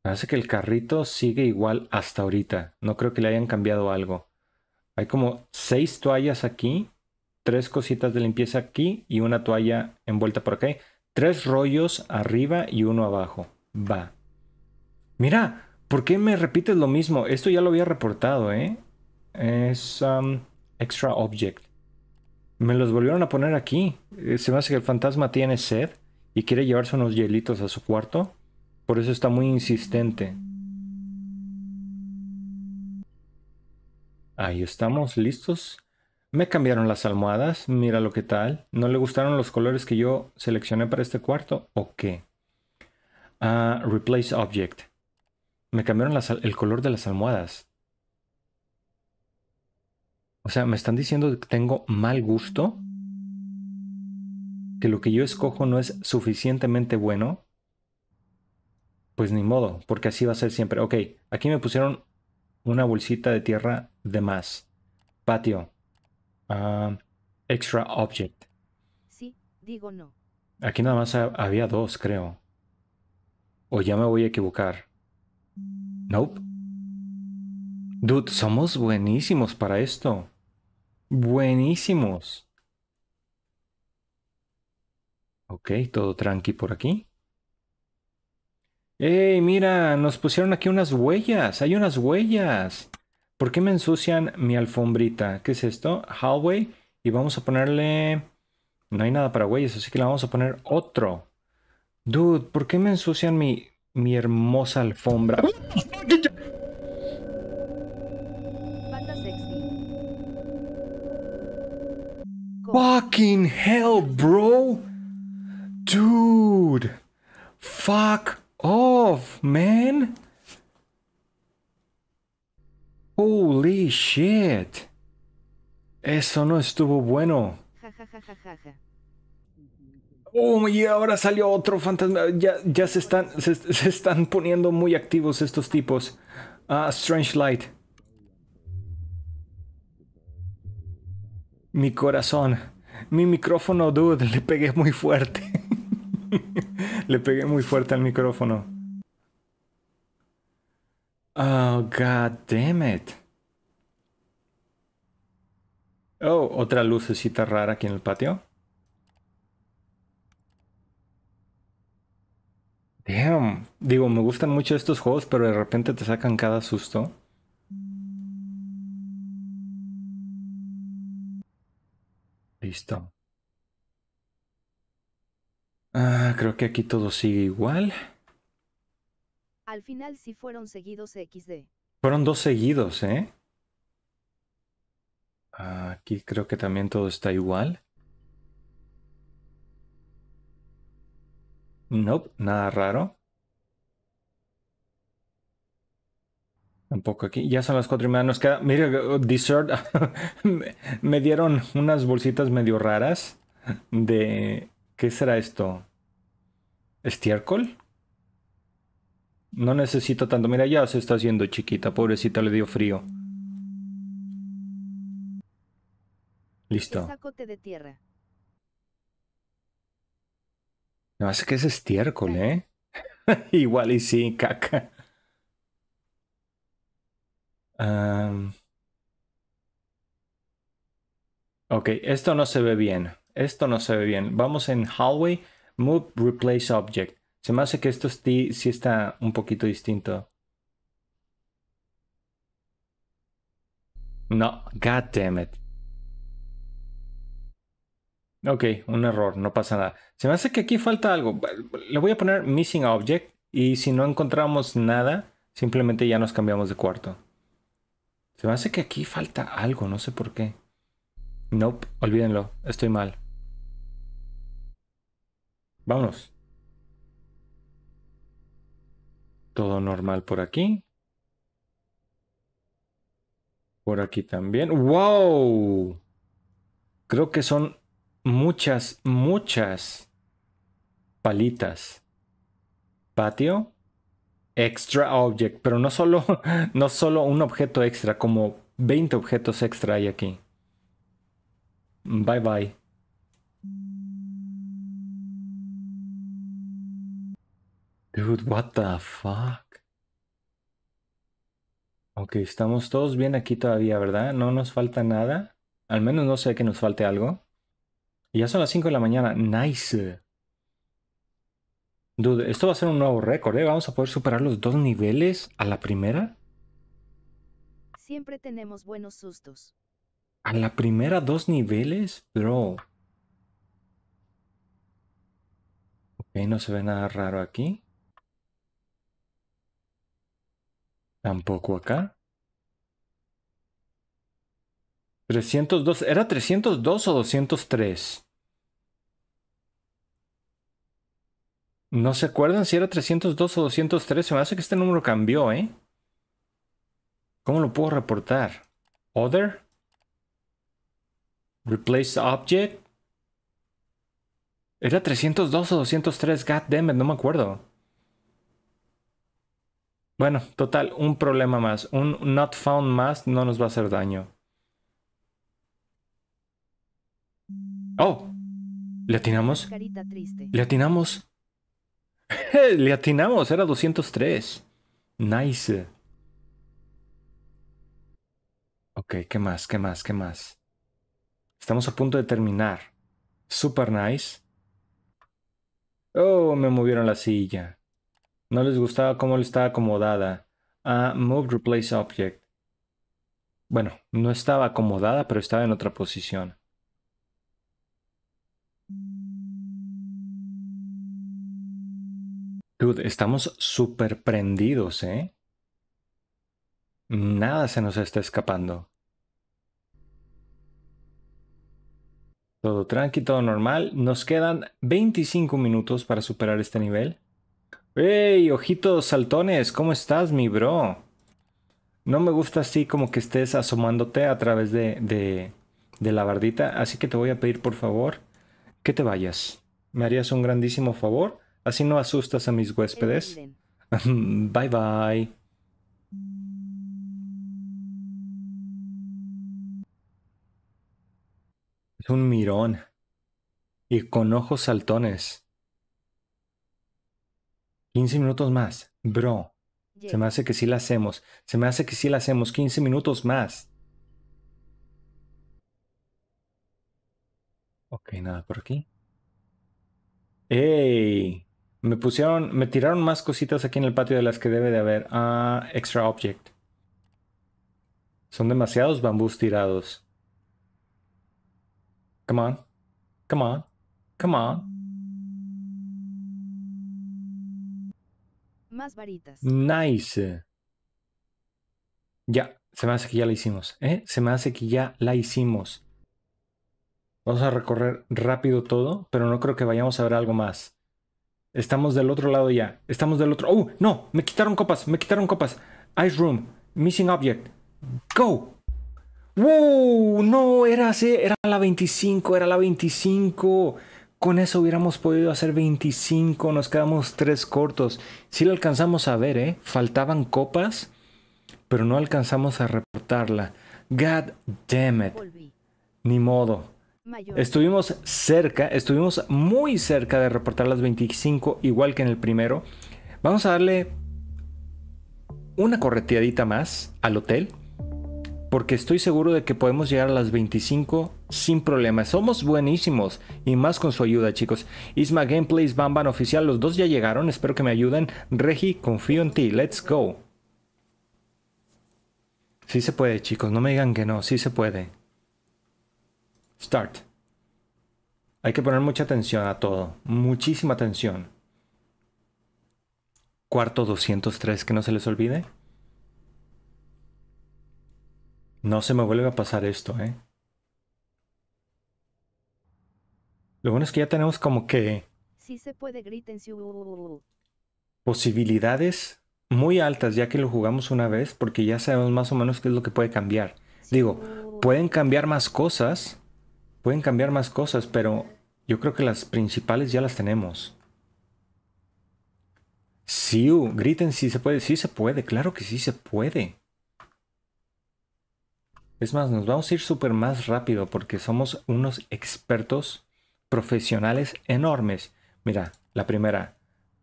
Parece que el carrito sigue igual hasta ahorita. No creo que le hayan cambiado algo. Hay como seis toallas aquí, tres cositas de limpieza aquí y una toalla envuelta por acá. Tres rollos arriba y uno abajo. Va. Mira, ¿Por qué me repites lo mismo? Esto ya lo había reportado, ¿eh? Es um, Extra Object. Me los volvieron a poner aquí. Eh, se me hace que el fantasma tiene sed y quiere llevarse unos hielitos a su cuarto. Por eso está muy insistente. Ahí estamos, listos. Me cambiaron las almohadas, mira lo que tal. ¿No le gustaron los colores que yo seleccioné para este cuarto o qué? Ah, replace Object. Me cambiaron el color de las almohadas. O sea, me están diciendo que tengo mal gusto, que lo que yo escojo no es suficientemente bueno. Pues ni modo, porque así va a ser siempre. Ok, aquí me pusieron una bolsita de tierra de más. Patio. Ah, extra object. Sí, digo no. Aquí nada más había dos, creo. O ya me voy a equivocar. Nope. Dude, somos buenísimos para esto. Buenísimos. Ok, todo tranqui por aquí. ¡Ey, mira! Nos pusieron aquí unas huellas. Hay unas huellas. ¿Por qué me ensucian mi alfombrita? ¿Qué es esto? Hallway. Y vamos a ponerle... No hay nada para huellas, así que le vamos a poner otro. Dude, ¿por qué me ensucian mi, mi hermosa alfombra? Fucking hell, bro. Dude. Fuck off, man. Holy shit. Eso no estuvo bueno. Oh, y ahora salió otro fantasma. Ya, ya se, están, se, están poniendo muy activos estos tipos. Ah, Strange Light. Mi corazón. Mi micrófono, dude, le pegué muy fuerte. [laughs] le pegué muy fuerte al micrófono. Oh, god damn it. Oh, otra lucecita rara aquí en el patio. Damn. Digo, me gustan mucho estos juegos, pero de repente te sacan cada susto. Listo. Ah, creo que aquí todo sigue igual. Al final sí fueron seguidos XD. Fueron dos seguidos, ¿eh? Aquí creo que también todo está igual. Nope, nada raro. Tampoco aquí. Ya son las cuatro y media. Nos queda. Mira, dessert. [laughs] me dieron unas bolsitas medio raras de. ¿Qué será esto? ¿Estiércol? No necesito tanto. Mira, ya se está haciendo chiquita. Pobrecita, le dio frío. Listo. de tierra. No, es que es estiércol, ¿eh? [laughs] Igual y sí, caca. Ok, esto no se ve bien. Esto no se ve bien. Vamos en Hallway, Move, Replace Object. Se me hace que esto sí, sí está un poquito distinto. No, god damn it. Ok, un error, no pasa nada. Se me hace que aquí falta algo. Le voy a poner missing object y si no encontramos nada, simplemente ya nos cambiamos de cuarto. Se me hace que aquí falta algo, no sé por qué. Nope, olvídenlo, estoy mal. Vámonos. Todo normal por aquí. Por aquí también. ¡Wow! Creo que son muchas, muchas palitas. Patio. Extra object. Pero no solo, [laughs] no solo un objeto extra, como 20 objetos extra hay aquí. Bye bye. Dude, what the fuck? Ok, estamos todos bien aquí todavía, ¿verdad? No nos falta nada. Al menos no sé que nos falte algo ya son las 5 de la mañana. Nice. Dude, esto va a ser un nuevo récord, ¿eh? Vamos a poder superar los dos niveles a la primera. Siempre tenemos buenos sustos. ¿A la primera dos niveles? Bro. Ok, no se ve nada raro aquí. Tampoco acá. 302, ¿era 302 o 203? No se acuerdan si era 302 o 203. Se me hace que este número cambió, ¿eh? ¿Cómo lo puedo reportar? Other. Replace object. Era 302 o 203. God damn it, no me acuerdo. Bueno, total, un problema más. Un not found más no nos va a hacer daño. Oh, le atinamos. Le atinamos. [laughs] le atinamos, era 203. Nice. Ok, ¿qué más? ¿Qué más? ¿Qué más? Estamos a punto de terminar. Super nice. Oh, me movieron la silla. No les gustaba cómo estaba acomodada. Ah, move replace object. Bueno, no estaba acomodada, pero estaba en otra posición. estamos súper prendidos, ¿eh? Nada se nos está escapando. Todo tranqui, todo normal. Nos quedan 25 minutos para superar este nivel. ¡Ey, ojitos saltones! ¿Cómo estás, mi bro? No me gusta así como que estés asomándote a través de, de, de la bardita. Así que te voy a pedir, por favor, que te vayas. Me harías un grandísimo favor Así no asustas a mis huéspedes. [laughs] bye bye. Es un mirón. Y con ojos saltones. 15 minutos más. Bro. Se me hace que sí la hacemos. Se me hace que sí la hacemos. 15 minutos más. Ok, nada por aquí. ¡Ey! Me pusieron, me tiraron más cositas aquí en el patio de las que debe de haber. Ah, extra object. Son demasiados bambús tirados. Come on. Come on. Come on. Más varitas. Nice. Ya, se me hace que ya la hicimos. ¿eh? Se me hace que ya la hicimos. Vamos a recorrer rápido todo, pero no creo que vayamos a ver algo más. Estamos del otro lado ya. Estamos del otro. ¡Oh! ¡No! Me quitaron copas. Me quitaron copas. Ice Room. Missing Object. ¡Go! ¡Wow! No, era, era la 25. Era la 25. Con eso hubiéramos podido hacer 25. Nos quedamos tres cortos. Sí lo alcanzamos a ver, ¿eh? Faltaban copas. Pero no alcanzamos a reportarla. God damn it. Ni modo. Estuvimos cerca, estuvimos muy cerca de reportar las 25 igual que en el primero. Vamos a darle una correteadita más al hotel. Porque estoy seguro de que podemos llegar a las 25 sin problemas. Somos buenísimos y más con su ayuda, chicos. Isma Gameplays, Bamban Oficial, los dos ya llegaron. Espero que me ayuden. Regi, confío en ti. Let's go. Sí se puede, chicos. No me digan que no. Sí se puede. Start. Hay que poner mucha atención a todo, muchísima atención. Cuarto 203, que no se les olvide. No se me vuelve a pasar esto, ¿eh? Lo bueno es que ya tenemos como que... se puede, Posibilidades muy altas, ya que lo jugamos una vez, porque ya sabemos más o menos qué es lo que puede cambiar. Digo, pueden cambiar más cosas, Pueden cambiar más cosas, pero yo creo que las principales ya las tenemos. Si griten si se puede. Sí se puede, claro que sí se puede. Es más, nos vamos a ir súper más rápido porque somos unos expertos profesionales enormes. Mira, la primera,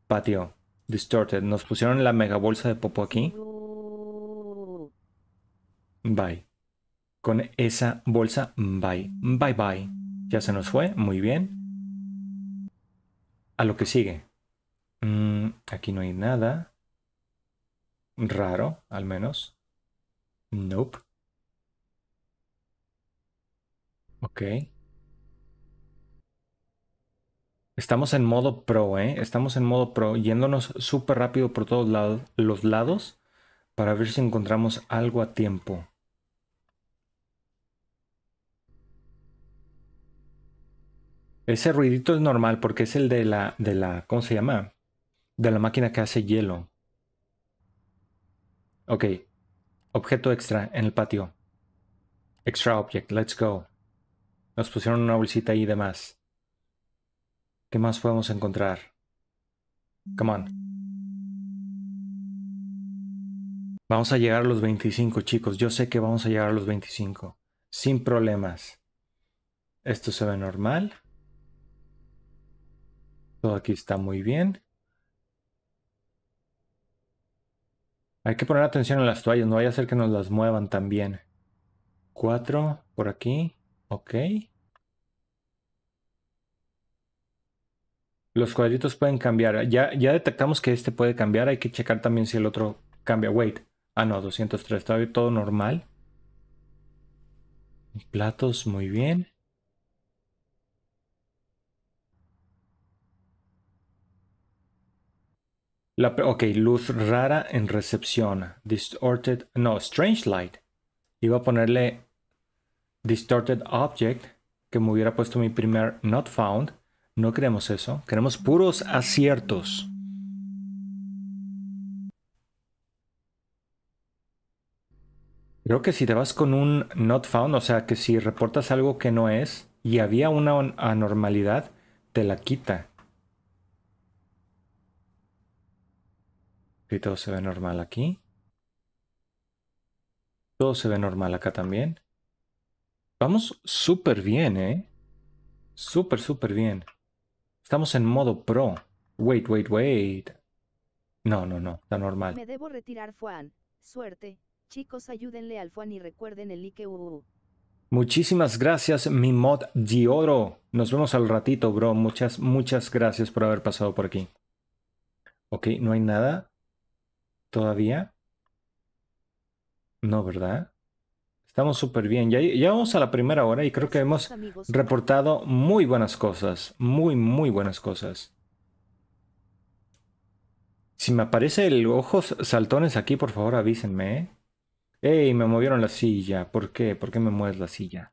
patio, distorted. Nos pusieron la mega bolsa de popo aquí. Bye con esa bolsa. Bye, bye, bye. Ya se nos fue, muy bien. A lo que sigue. Mm, aquí no hay nada. Raro, al menos. Nope. Ok. Estamos en modo pro, ¿eh? Estamos en modo pro, yéndonos súper rápido por todos los lados para ver si encontramos algo a tiempo. Ese ruidito es normal porque es el de la, de la, ¿cómo se llama? De la máquina que hace hielo. Ok. Objeto extra en el patio. Extra object, let's go. Nos pusieron una bolsita ahí de más. ¿Qué más podemos encontrar? Come on. Vamos a llegar a los 25, chicos. Yo sé que vamos a llegar a los 25. Sin problemas. Esto se ve normal aquí está muy bien. Hay que poner atención a las toallas, no vaya a ser que nos las muevan también. Cuatro por aquí, ok. Los cuadritos pueden cambiar. Ya, ya detectamos que este puede cambiar, hay que checar también si el otro cambia. Wait, ah no, 203, todavía todo normal. Platos, muy bien. ok, luz rara en recepción. Distorted. No, strange light. Iba a ponerle distorted object, que me hubiera puesto mi primer not found. No queremos eso. Queremos puros aciertos. Creo que si te vas con un not found, o sea que si reportas algo que no es y había una anormalidad, te la quita. Y todo se ve normal aquí. Todo se ve normal acá también. Vamos súper bien, ¿eh? Súper, súper bien. Estamos en modo pro. Wait, wait, wait. No, no, no, está normal. Me debo retirar, Juan. Suerte. Chicos, ayúdenle al Juan y recuerden el like. Muchísimas gracias, mi mod de oro. Nos vemos al ratito, bro. Muchas, muchas gracias por haber pasado por aquí. Ok, no hay nada. ¿Todavía? No, ¿verdad? Estamos súper bien. Ya, ya, vamos a la primera hora y creo que hemos reportado muy buenas cosas. Muy, muy buenas cosas. Si me aparece el ojos saltones aquí, por favor avísenme. ¿eh? ¡Ey! Me movieron la silla. ¿Por qué? ¿Por qué me mueves la silla?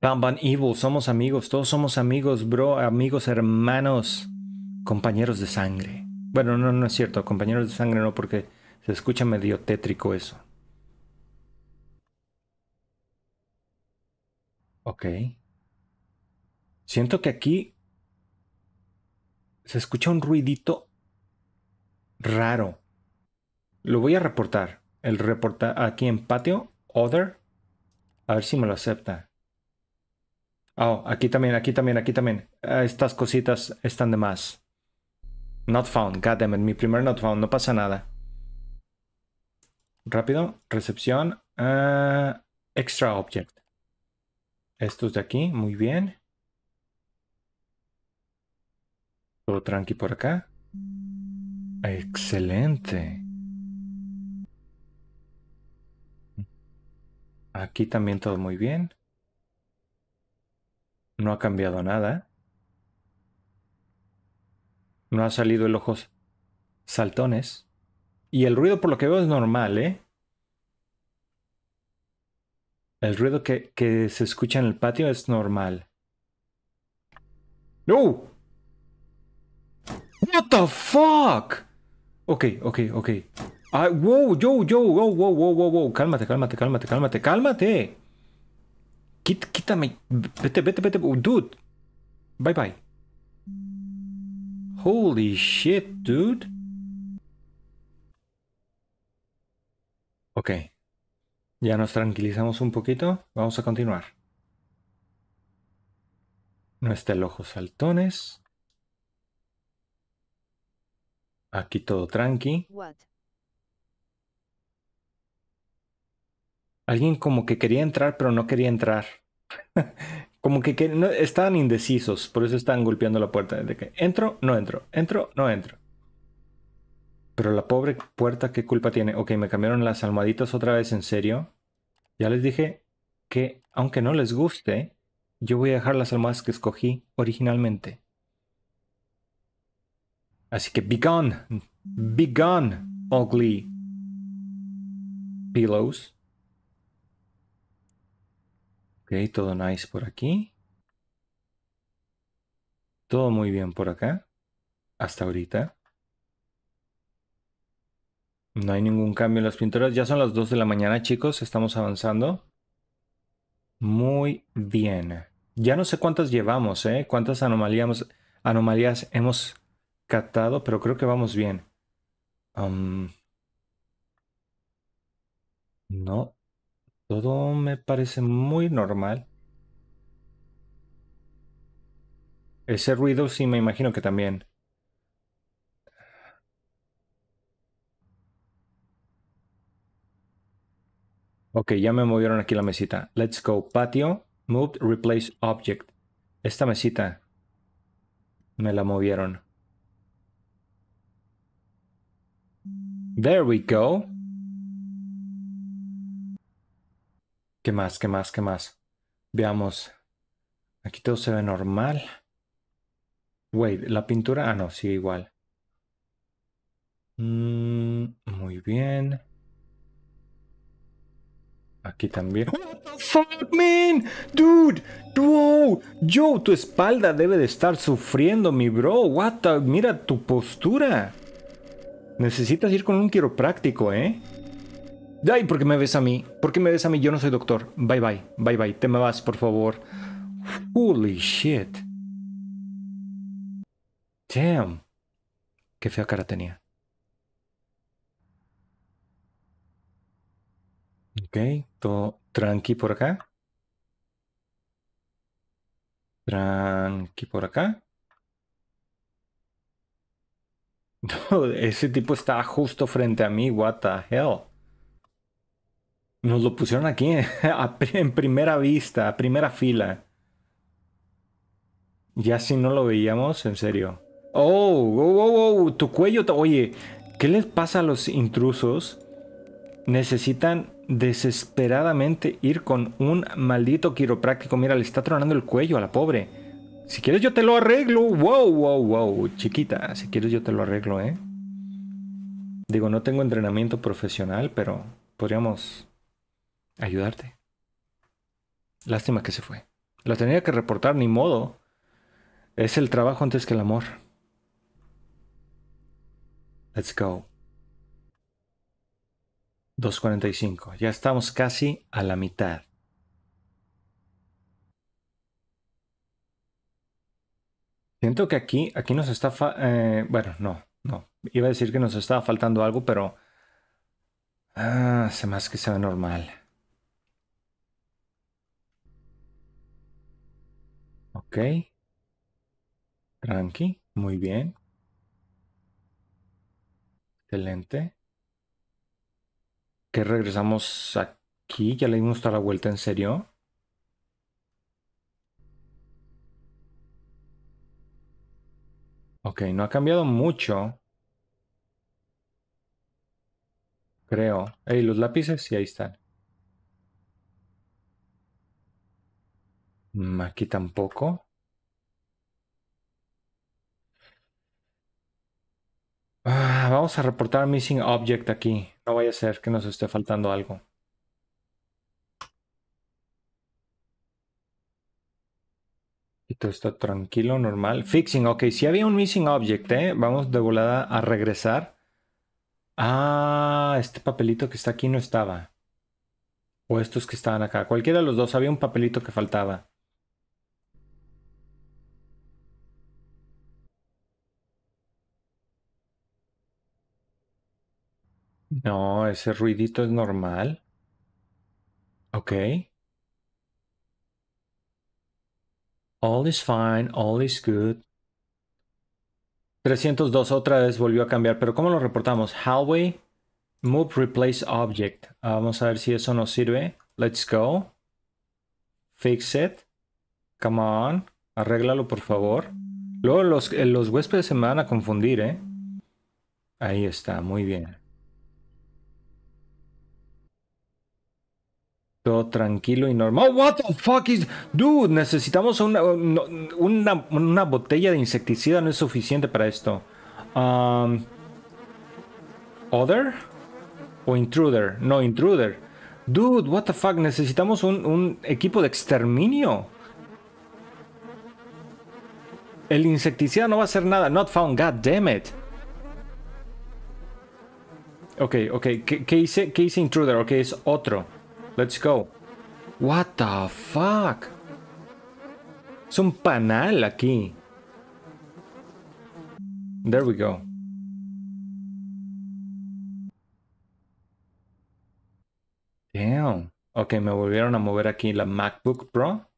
Bam Bam Evil, somos amigos, todos somos amigos, bro, amigos, hermanos, compañeros de sangre. Bueno, no, no es cierto, compañeros de sangre no, porque se escucha medio tétrico eso. Ok. Siento que aquí se escucha un ruidito raro. Lo voy a reportar. El reporta aquí en patio, other. A ver si me lo acepta. Oh, aquí también, aquí también, aquí también. Ah, estas cositas están de más. Not found. Goddammit, mi primer not found. No pasa nada. Rápido. Recepción. Ah, extra object. Estos de aquí. Muy bien. Todo tranqui por acá. Excelente. Aquí también todo muy bien. No ha cambiado nada. No ha salido el ojos saltones. Y el ruido, por lo que veo, es normal, ¿eh? El ruido que, que se escucha en el patio es normal. ¡No! What the fuck? Ok, ok, ok. Ah, wow, yo, yo, wow, wow, wow, wow, wow. Cálmate, cálmate, cálmate, cálmate, cálmate. quítame. Vete, vete, vete. Dude. Bye, bye. Holy shit, dude. Ok. Ya nos tranquilizamos un poquito. Vamos a continuar. No está el ojo saltones. Aquí todo tranqui. Alguien como que quería entrar, pero no quería entrar. [laughs] Como que, están estaban indecisos, por eso están golpeando la puerta. que entro, no entro, entro, no entro. Pero la pobre puerta, ¿qué culpa tiene? Ok, me cambiaron las almohaditas otra vez, en serio. Ya les dije que, aunque no les guste, yo voy a dejar las almohadas que escogí originalmente. Así que be gone, be gone, ugly pillows. Ok, todo nice por aquí. Todo muy bien por acá. Hasta ahorita. No hay ningún cambio en las pinturas. Ya son las 2 de la mañana, chicos. Estamos avanzando. Muy bien. Ya no sé cuántas llevamos, ¿eh? Cuántas anomalías, hemos captado, pero creo que vamos bien. no todo me parece muy normal. Ese ruido sí me imagino que también. Ok, ya me movieron aquí la mesita. Let's go. Patio. Moved. Replace object. Esta mesita. Me la movieron. There we go. ¿Qué más? ¿Qué más? ¿Qué más? Veamos. Aquí todo se ve normal. Wait, la pintura... Ah, no, sí igual. Mm, muy bien. Aquí también. What the fuck, man? Dude, wow. ¡Yo! tu espalda debe de estar sufriendo, mi bro. What the... Mira tu postura. Necesitas ir con un quiropráctico, ¿eh? Ay, ¿por qué me ves a mí? ¿Por qué me ves a mí? Yo no soy doctor. Bye bye, bye bye. Te me vas, por favor. Holy shit. Damn. Qué fea cara tenía. Ok, todo tranqui por acá. Tranqui por acá. [laughs] Ese tipo está justo frente a mí. What the hell? Nos lo pusieron aquí [laughs] en primera vista, a primera fila. Ya si no lo veíamos, en serio. Oh, oh, oh, oh tu cuello. Oye, ¿qué les pasa a los intrusos? Necesitan desesperadamente ir con un maldito quiropráctico. Mira, le está tronando el cuello a la pobre. Si quieres yo te lo arreglo. Wow, wow, wow. Chiquita, si quieres yo te lo arreglo, ¿eh? Digo, no tengo entrenamiento profesional, pero podríamos ayudarte. Lástima que se fue. Lo tenía que reportar, ni modo. Es el trabajo antes que el amor. Let's go. 2.45. Ya estamos casi a la mitad. Siento que aquí, aquí nos está... Eh, bueno, no, no. Iba a decir que nos estaba faltando algo, pero... Ah, se más que se ve normal. Ok. Tranqui. Muy bien. Excelente. Que regresamos aquí. Ya le dimos toda la vuelta en serio. Ok, no ha cambiado mucho. Creo. hey, los lápices, sí, ahí están. Mm, aquí tampoco. Ah, vamos a reportar missing object aquí. No vaya a ser que nos esté faltando algo. Y todo está tranquilo, normal. Fixing, ok. Si había un missing object, ¿eh? Vamos de volada a regresar. Ah, este papelito que está aquí no estaba. O estos que estaban acá. Cualquiera de los dos. Había un papelito que faltaba. No, ese ruidito es normal. Ok. All is fine, all is good. 302 otra vez volvió a cambiar, pero ¿cómo lo reportamos? Hallway, move, replace object. Ah, vamos a ver si eso nos sirve. Let's go. Fix it. Come on. Arréglalo, por favor. Luego los, eh, los huéspedes se me van a confundir, ¿eh? Ahí está, muy bien. tranquilo y normal. Oh, what the fuck is. Dude, necesitamos una, botella de insecticida, no es suficiente para esto. Um, ¿Other? ¿O intruder? No, intruder. Dude, what the fuck, necesitamos un, equipo de exterminio. El insecticida no va a hacer nada. Not found, god damn it. Ok, ok, ¿qué, qué hice? ¿Qué hice intruder? Ok, es otro. Let's go. What the fuck? Es un panal aquí. There we go. Damn. Ok, me volvieron a mover aquí la MacBook Pro.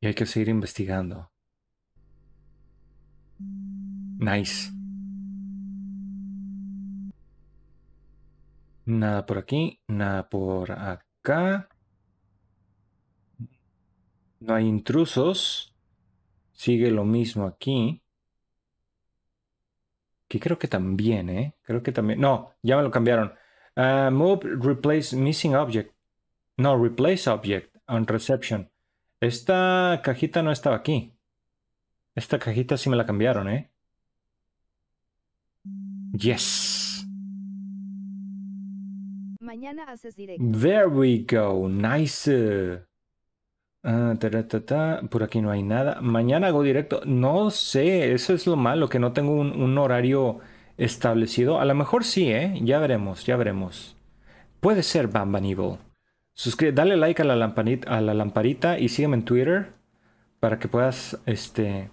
Y hay que seguir investigando. Nice. Nada por aquí, nada por acá. No hay intrusos. Sigue lo mismo aquí. Que creo que también, ¿eh? Creo que también. No, ya me lo cambiaron. Ah, move, replace missing object. No, replace object on reception. Esta cajita no estaba aquí. Esta cajita sí me la cambiaron, ¿eh? Yes mañana haces directo. There we go. Nice. Ah, Por aquí no hay nada. Mañana hago directo. No sé, eso es lo malo, que no tengo un, horario establecido. A lo mejor sí, ¿eh? Ya veremos, ya veremos. Puede ser Bamban Evil. Suscríbete, dale like a la, lamparita, a la lamparita y sígueme en Twitter para que puedas este,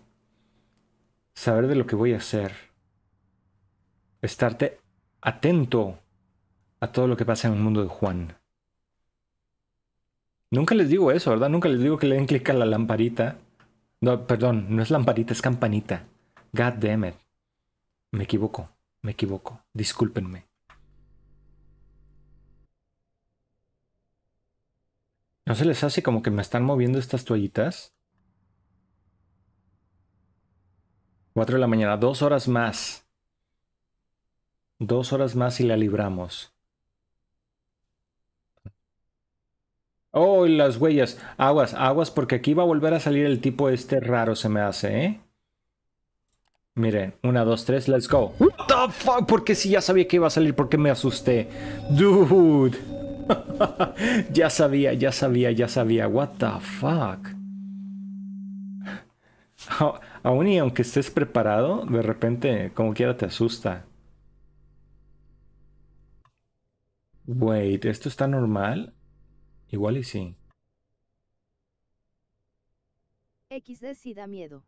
saber de lo que voy a hacer. Estarte atento a todo lo que pasa en el mundo de Juan. Nunca les digo eso, ¿verdad? Nunca les digo que le den clic a la lamparita. No, perdón, no es lamparita, es campanita. God damn it. Me equivoco, me equivoco. Discúlpenme. ¿No se les hace como que me están moviendo estas toallitas? Cuatro de la mañana, dos horas más. Dos horas más y la libramos. Oh, las huellas. Aguas, aguas, porque aquí va a volver a salir el tipo este raro, se me hace, ¿eh? Miren, una, dos, tres, let's go. What the fuck? Porque si ya sabía que iba a salir? porque me asusté? Dude. [laughs] ya sabía, ya sabía, ya sabía. What the fuck? Aún y aunque estés preparado, de repente, como quiera, te asusta. Wait, ¿esto está normal? Igual y sí. XD sí da miedo.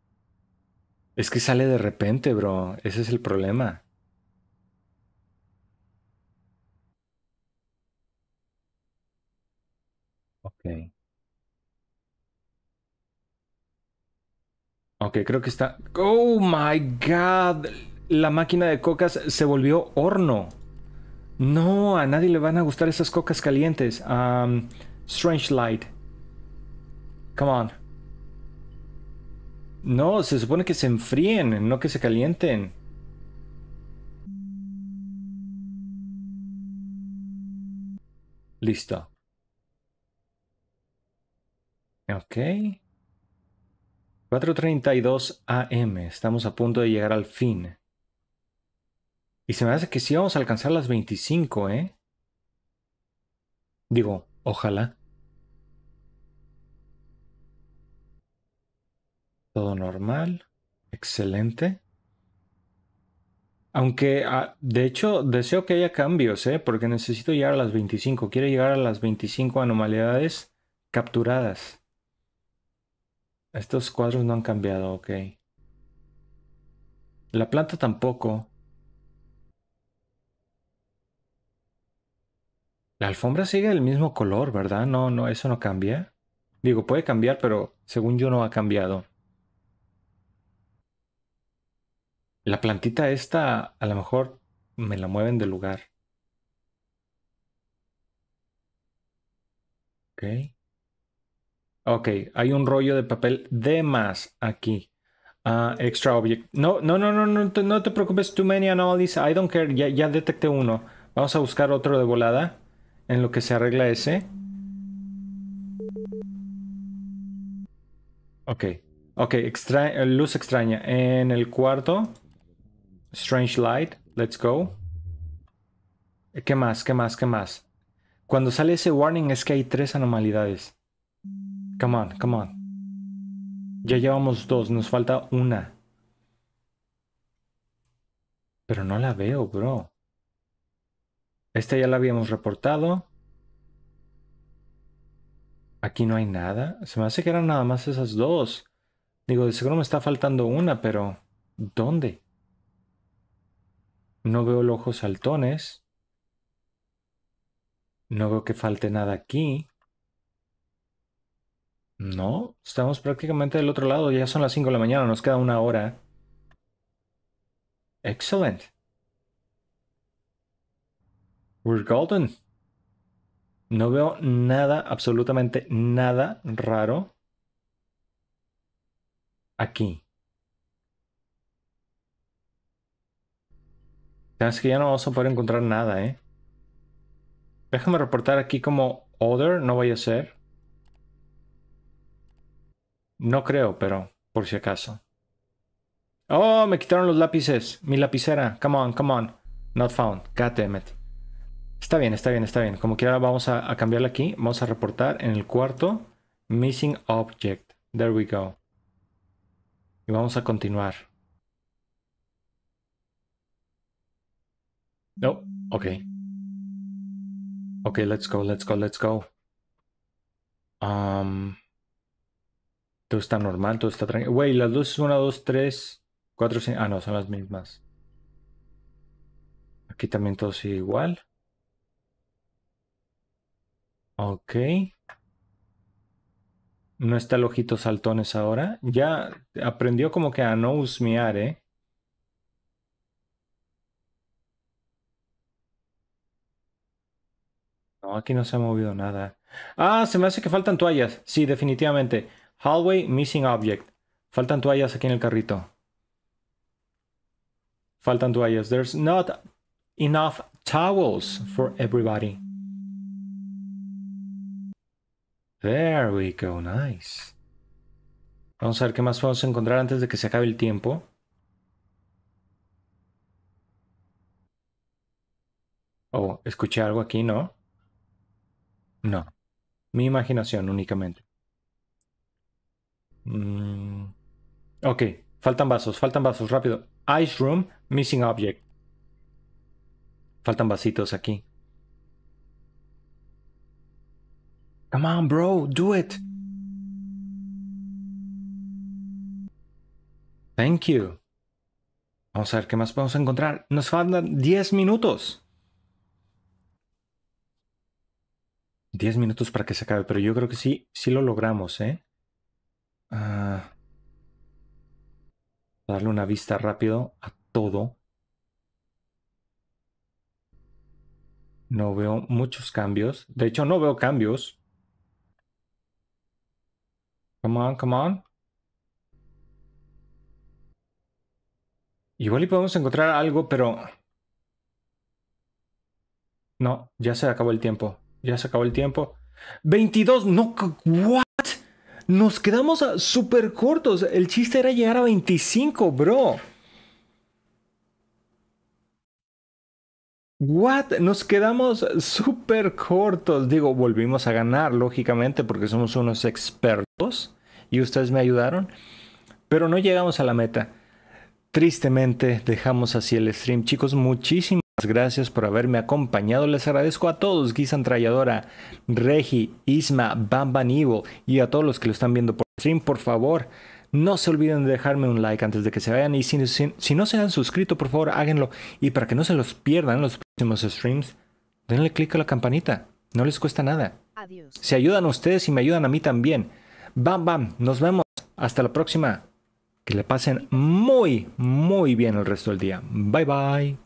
Es que sale de repente, bro. Ese es el problema. Ok. Ok, creo que está... ¡Oh, my God! La máquina de cocas se volvió horno. No, a nadie le van a gustar esas cocas calientes. Um... Strange Light. Come on. No, se supone que se enfríen, no que se calienten. Listo. Ok. 4.32 AM. Estamos a punto de llegar al fin. Y se me hace que sí vamos a alcanzar las 25, ¿eh? Digo, ojalá. Todo normal. Excelente. Aunque, ah, de hecho, deseo que haya cambios, ¿eh? porque necesito llegar a las 25. Quiero llegar a las 25 anomalidades capturadas. Estos cuadros no han cambiado, ok. La planta tampoco. La alfombra sigue del mismo color, ¿verdad? No, no, eso no cambia. Digo, puede cambiar, pero según yo no ha cambiado. La plantita esta, a lo mejor me la mueven de lugar. Ok. Ok, hay un rollo de papel de más aquí. Ah, extra object. No, no, no, no, no, te, no te preocupes. Too many anomalies. I don't care. Ya, ya detecté uno. Vamos a buscar otro de volada en lo que se arregla ese. Ok, ok, luz extraña. En el cuarto. Strange Light, let's go. Eh, ¿Qué más? ¿Qué más? ¿Qué más? Cuando sale ese warning es que hay tres anomalidades. Come on, come on. Ya llevamos dos, nos falta una. Pero no la veo, bro. Esta ya la habíamos reportado. Aquí no hay nada. Se me hace que eran nada más esas dos. Digo, de seguro me está faltando una, pero ¿dónde? No veo los ojos saltones. No veo que falte nada aquí. No, estamos prácticamente del otro lado. Ya son las 5 de la mañana, nos queda una hora. Excelente. We're golden. No veo nada, absolutamente nada raro aquí. Es que ya no vamos a poder encontrar nada, ¿eh? Déjame reportar aquí como other, no vaya a ser. No creo, pero por si acaso. Oh, me quitaron los lápices. Mi lapicera. Come on, come on. Not found. God damn it. Está bien, está bien, está bien. Como quiera vamos a, a cambiarla aquí. Vamos a reportar en el cuarto. Missing object. There we go. Y vamos a continuar. No, okay. Okay, let's go, let's go, let's go. Um, todo está normal, todo está tranquilo. Güey, las luces 1, 2, 3, 4, 5. Ah, no, son las mismas. Aquí también todo sigue igual. Ok. No está el ojito saltones ahora. Ya aprendió como que a no husmear, ¿eh? aquí no se ha movido nada. Ah, se me hace que faltan toallas. Sí, definitivamente. Hallway Missing Object. Faltan toallas aquí en el carrito. Faltan toallas. There's not enough towels for everybody. There we go, nice. Vamos a ver qué más podemos encontrar antes de que se acabe el tiempo. Oh, escuché algo aquí, ¿no? No, mi imaginación únicamente. Mm, ok, faltan vasos, faltan vasos, rápido. Ice Room, Missing Object. Faltan vasitos aquí. Come on, bro, do it. Thank you. Vamos a ver qué más podemos encontrar. Nos faltan 10 minutos. 10 minutos para que se acabe, pero yo creo que sí, sí lo logramos, ¿eh? Ah. darle una vista rápido a todo. No veo muchos cambios. De hecho, no veo cambios. Come on, come on. Igual y podemos encontrar algo, pero... No, ya se acabó el tiempo. Ya se acabó el tiempo. 22, no, what? Nos quedamos ah, súper cortos. El chiste era llegar a 25, bro. What? Nos quedamos ah, súper cortos. Digo, volvimos a ganar, lógicamente, porque somos unos expertos y ustedes me ayudaron. Pero no llegamos a la meta. Tristemente dejamos así el stream. Chicos, muchísimas gracias por haberme acompañado. Les agradezco a todos, Guisan Tralladora, Regi, Isma, Bamba Evil y a todos los que lo están viendo por stream. Por favor, no se olviden de dejarme un like antes de que se vayan. Y si, no se han suscrito, por favor, háganlo. Y para que no se los pierdan los próximos streams, denle click a la campanita. No les cuesta nada. Adiós. Se ayudan a ustedes y me ayudan a mí también. Bam, bam. Nos vemos. Hasta la próxima. Que le pasen muy, muy bien el resto del día. Bye, bye.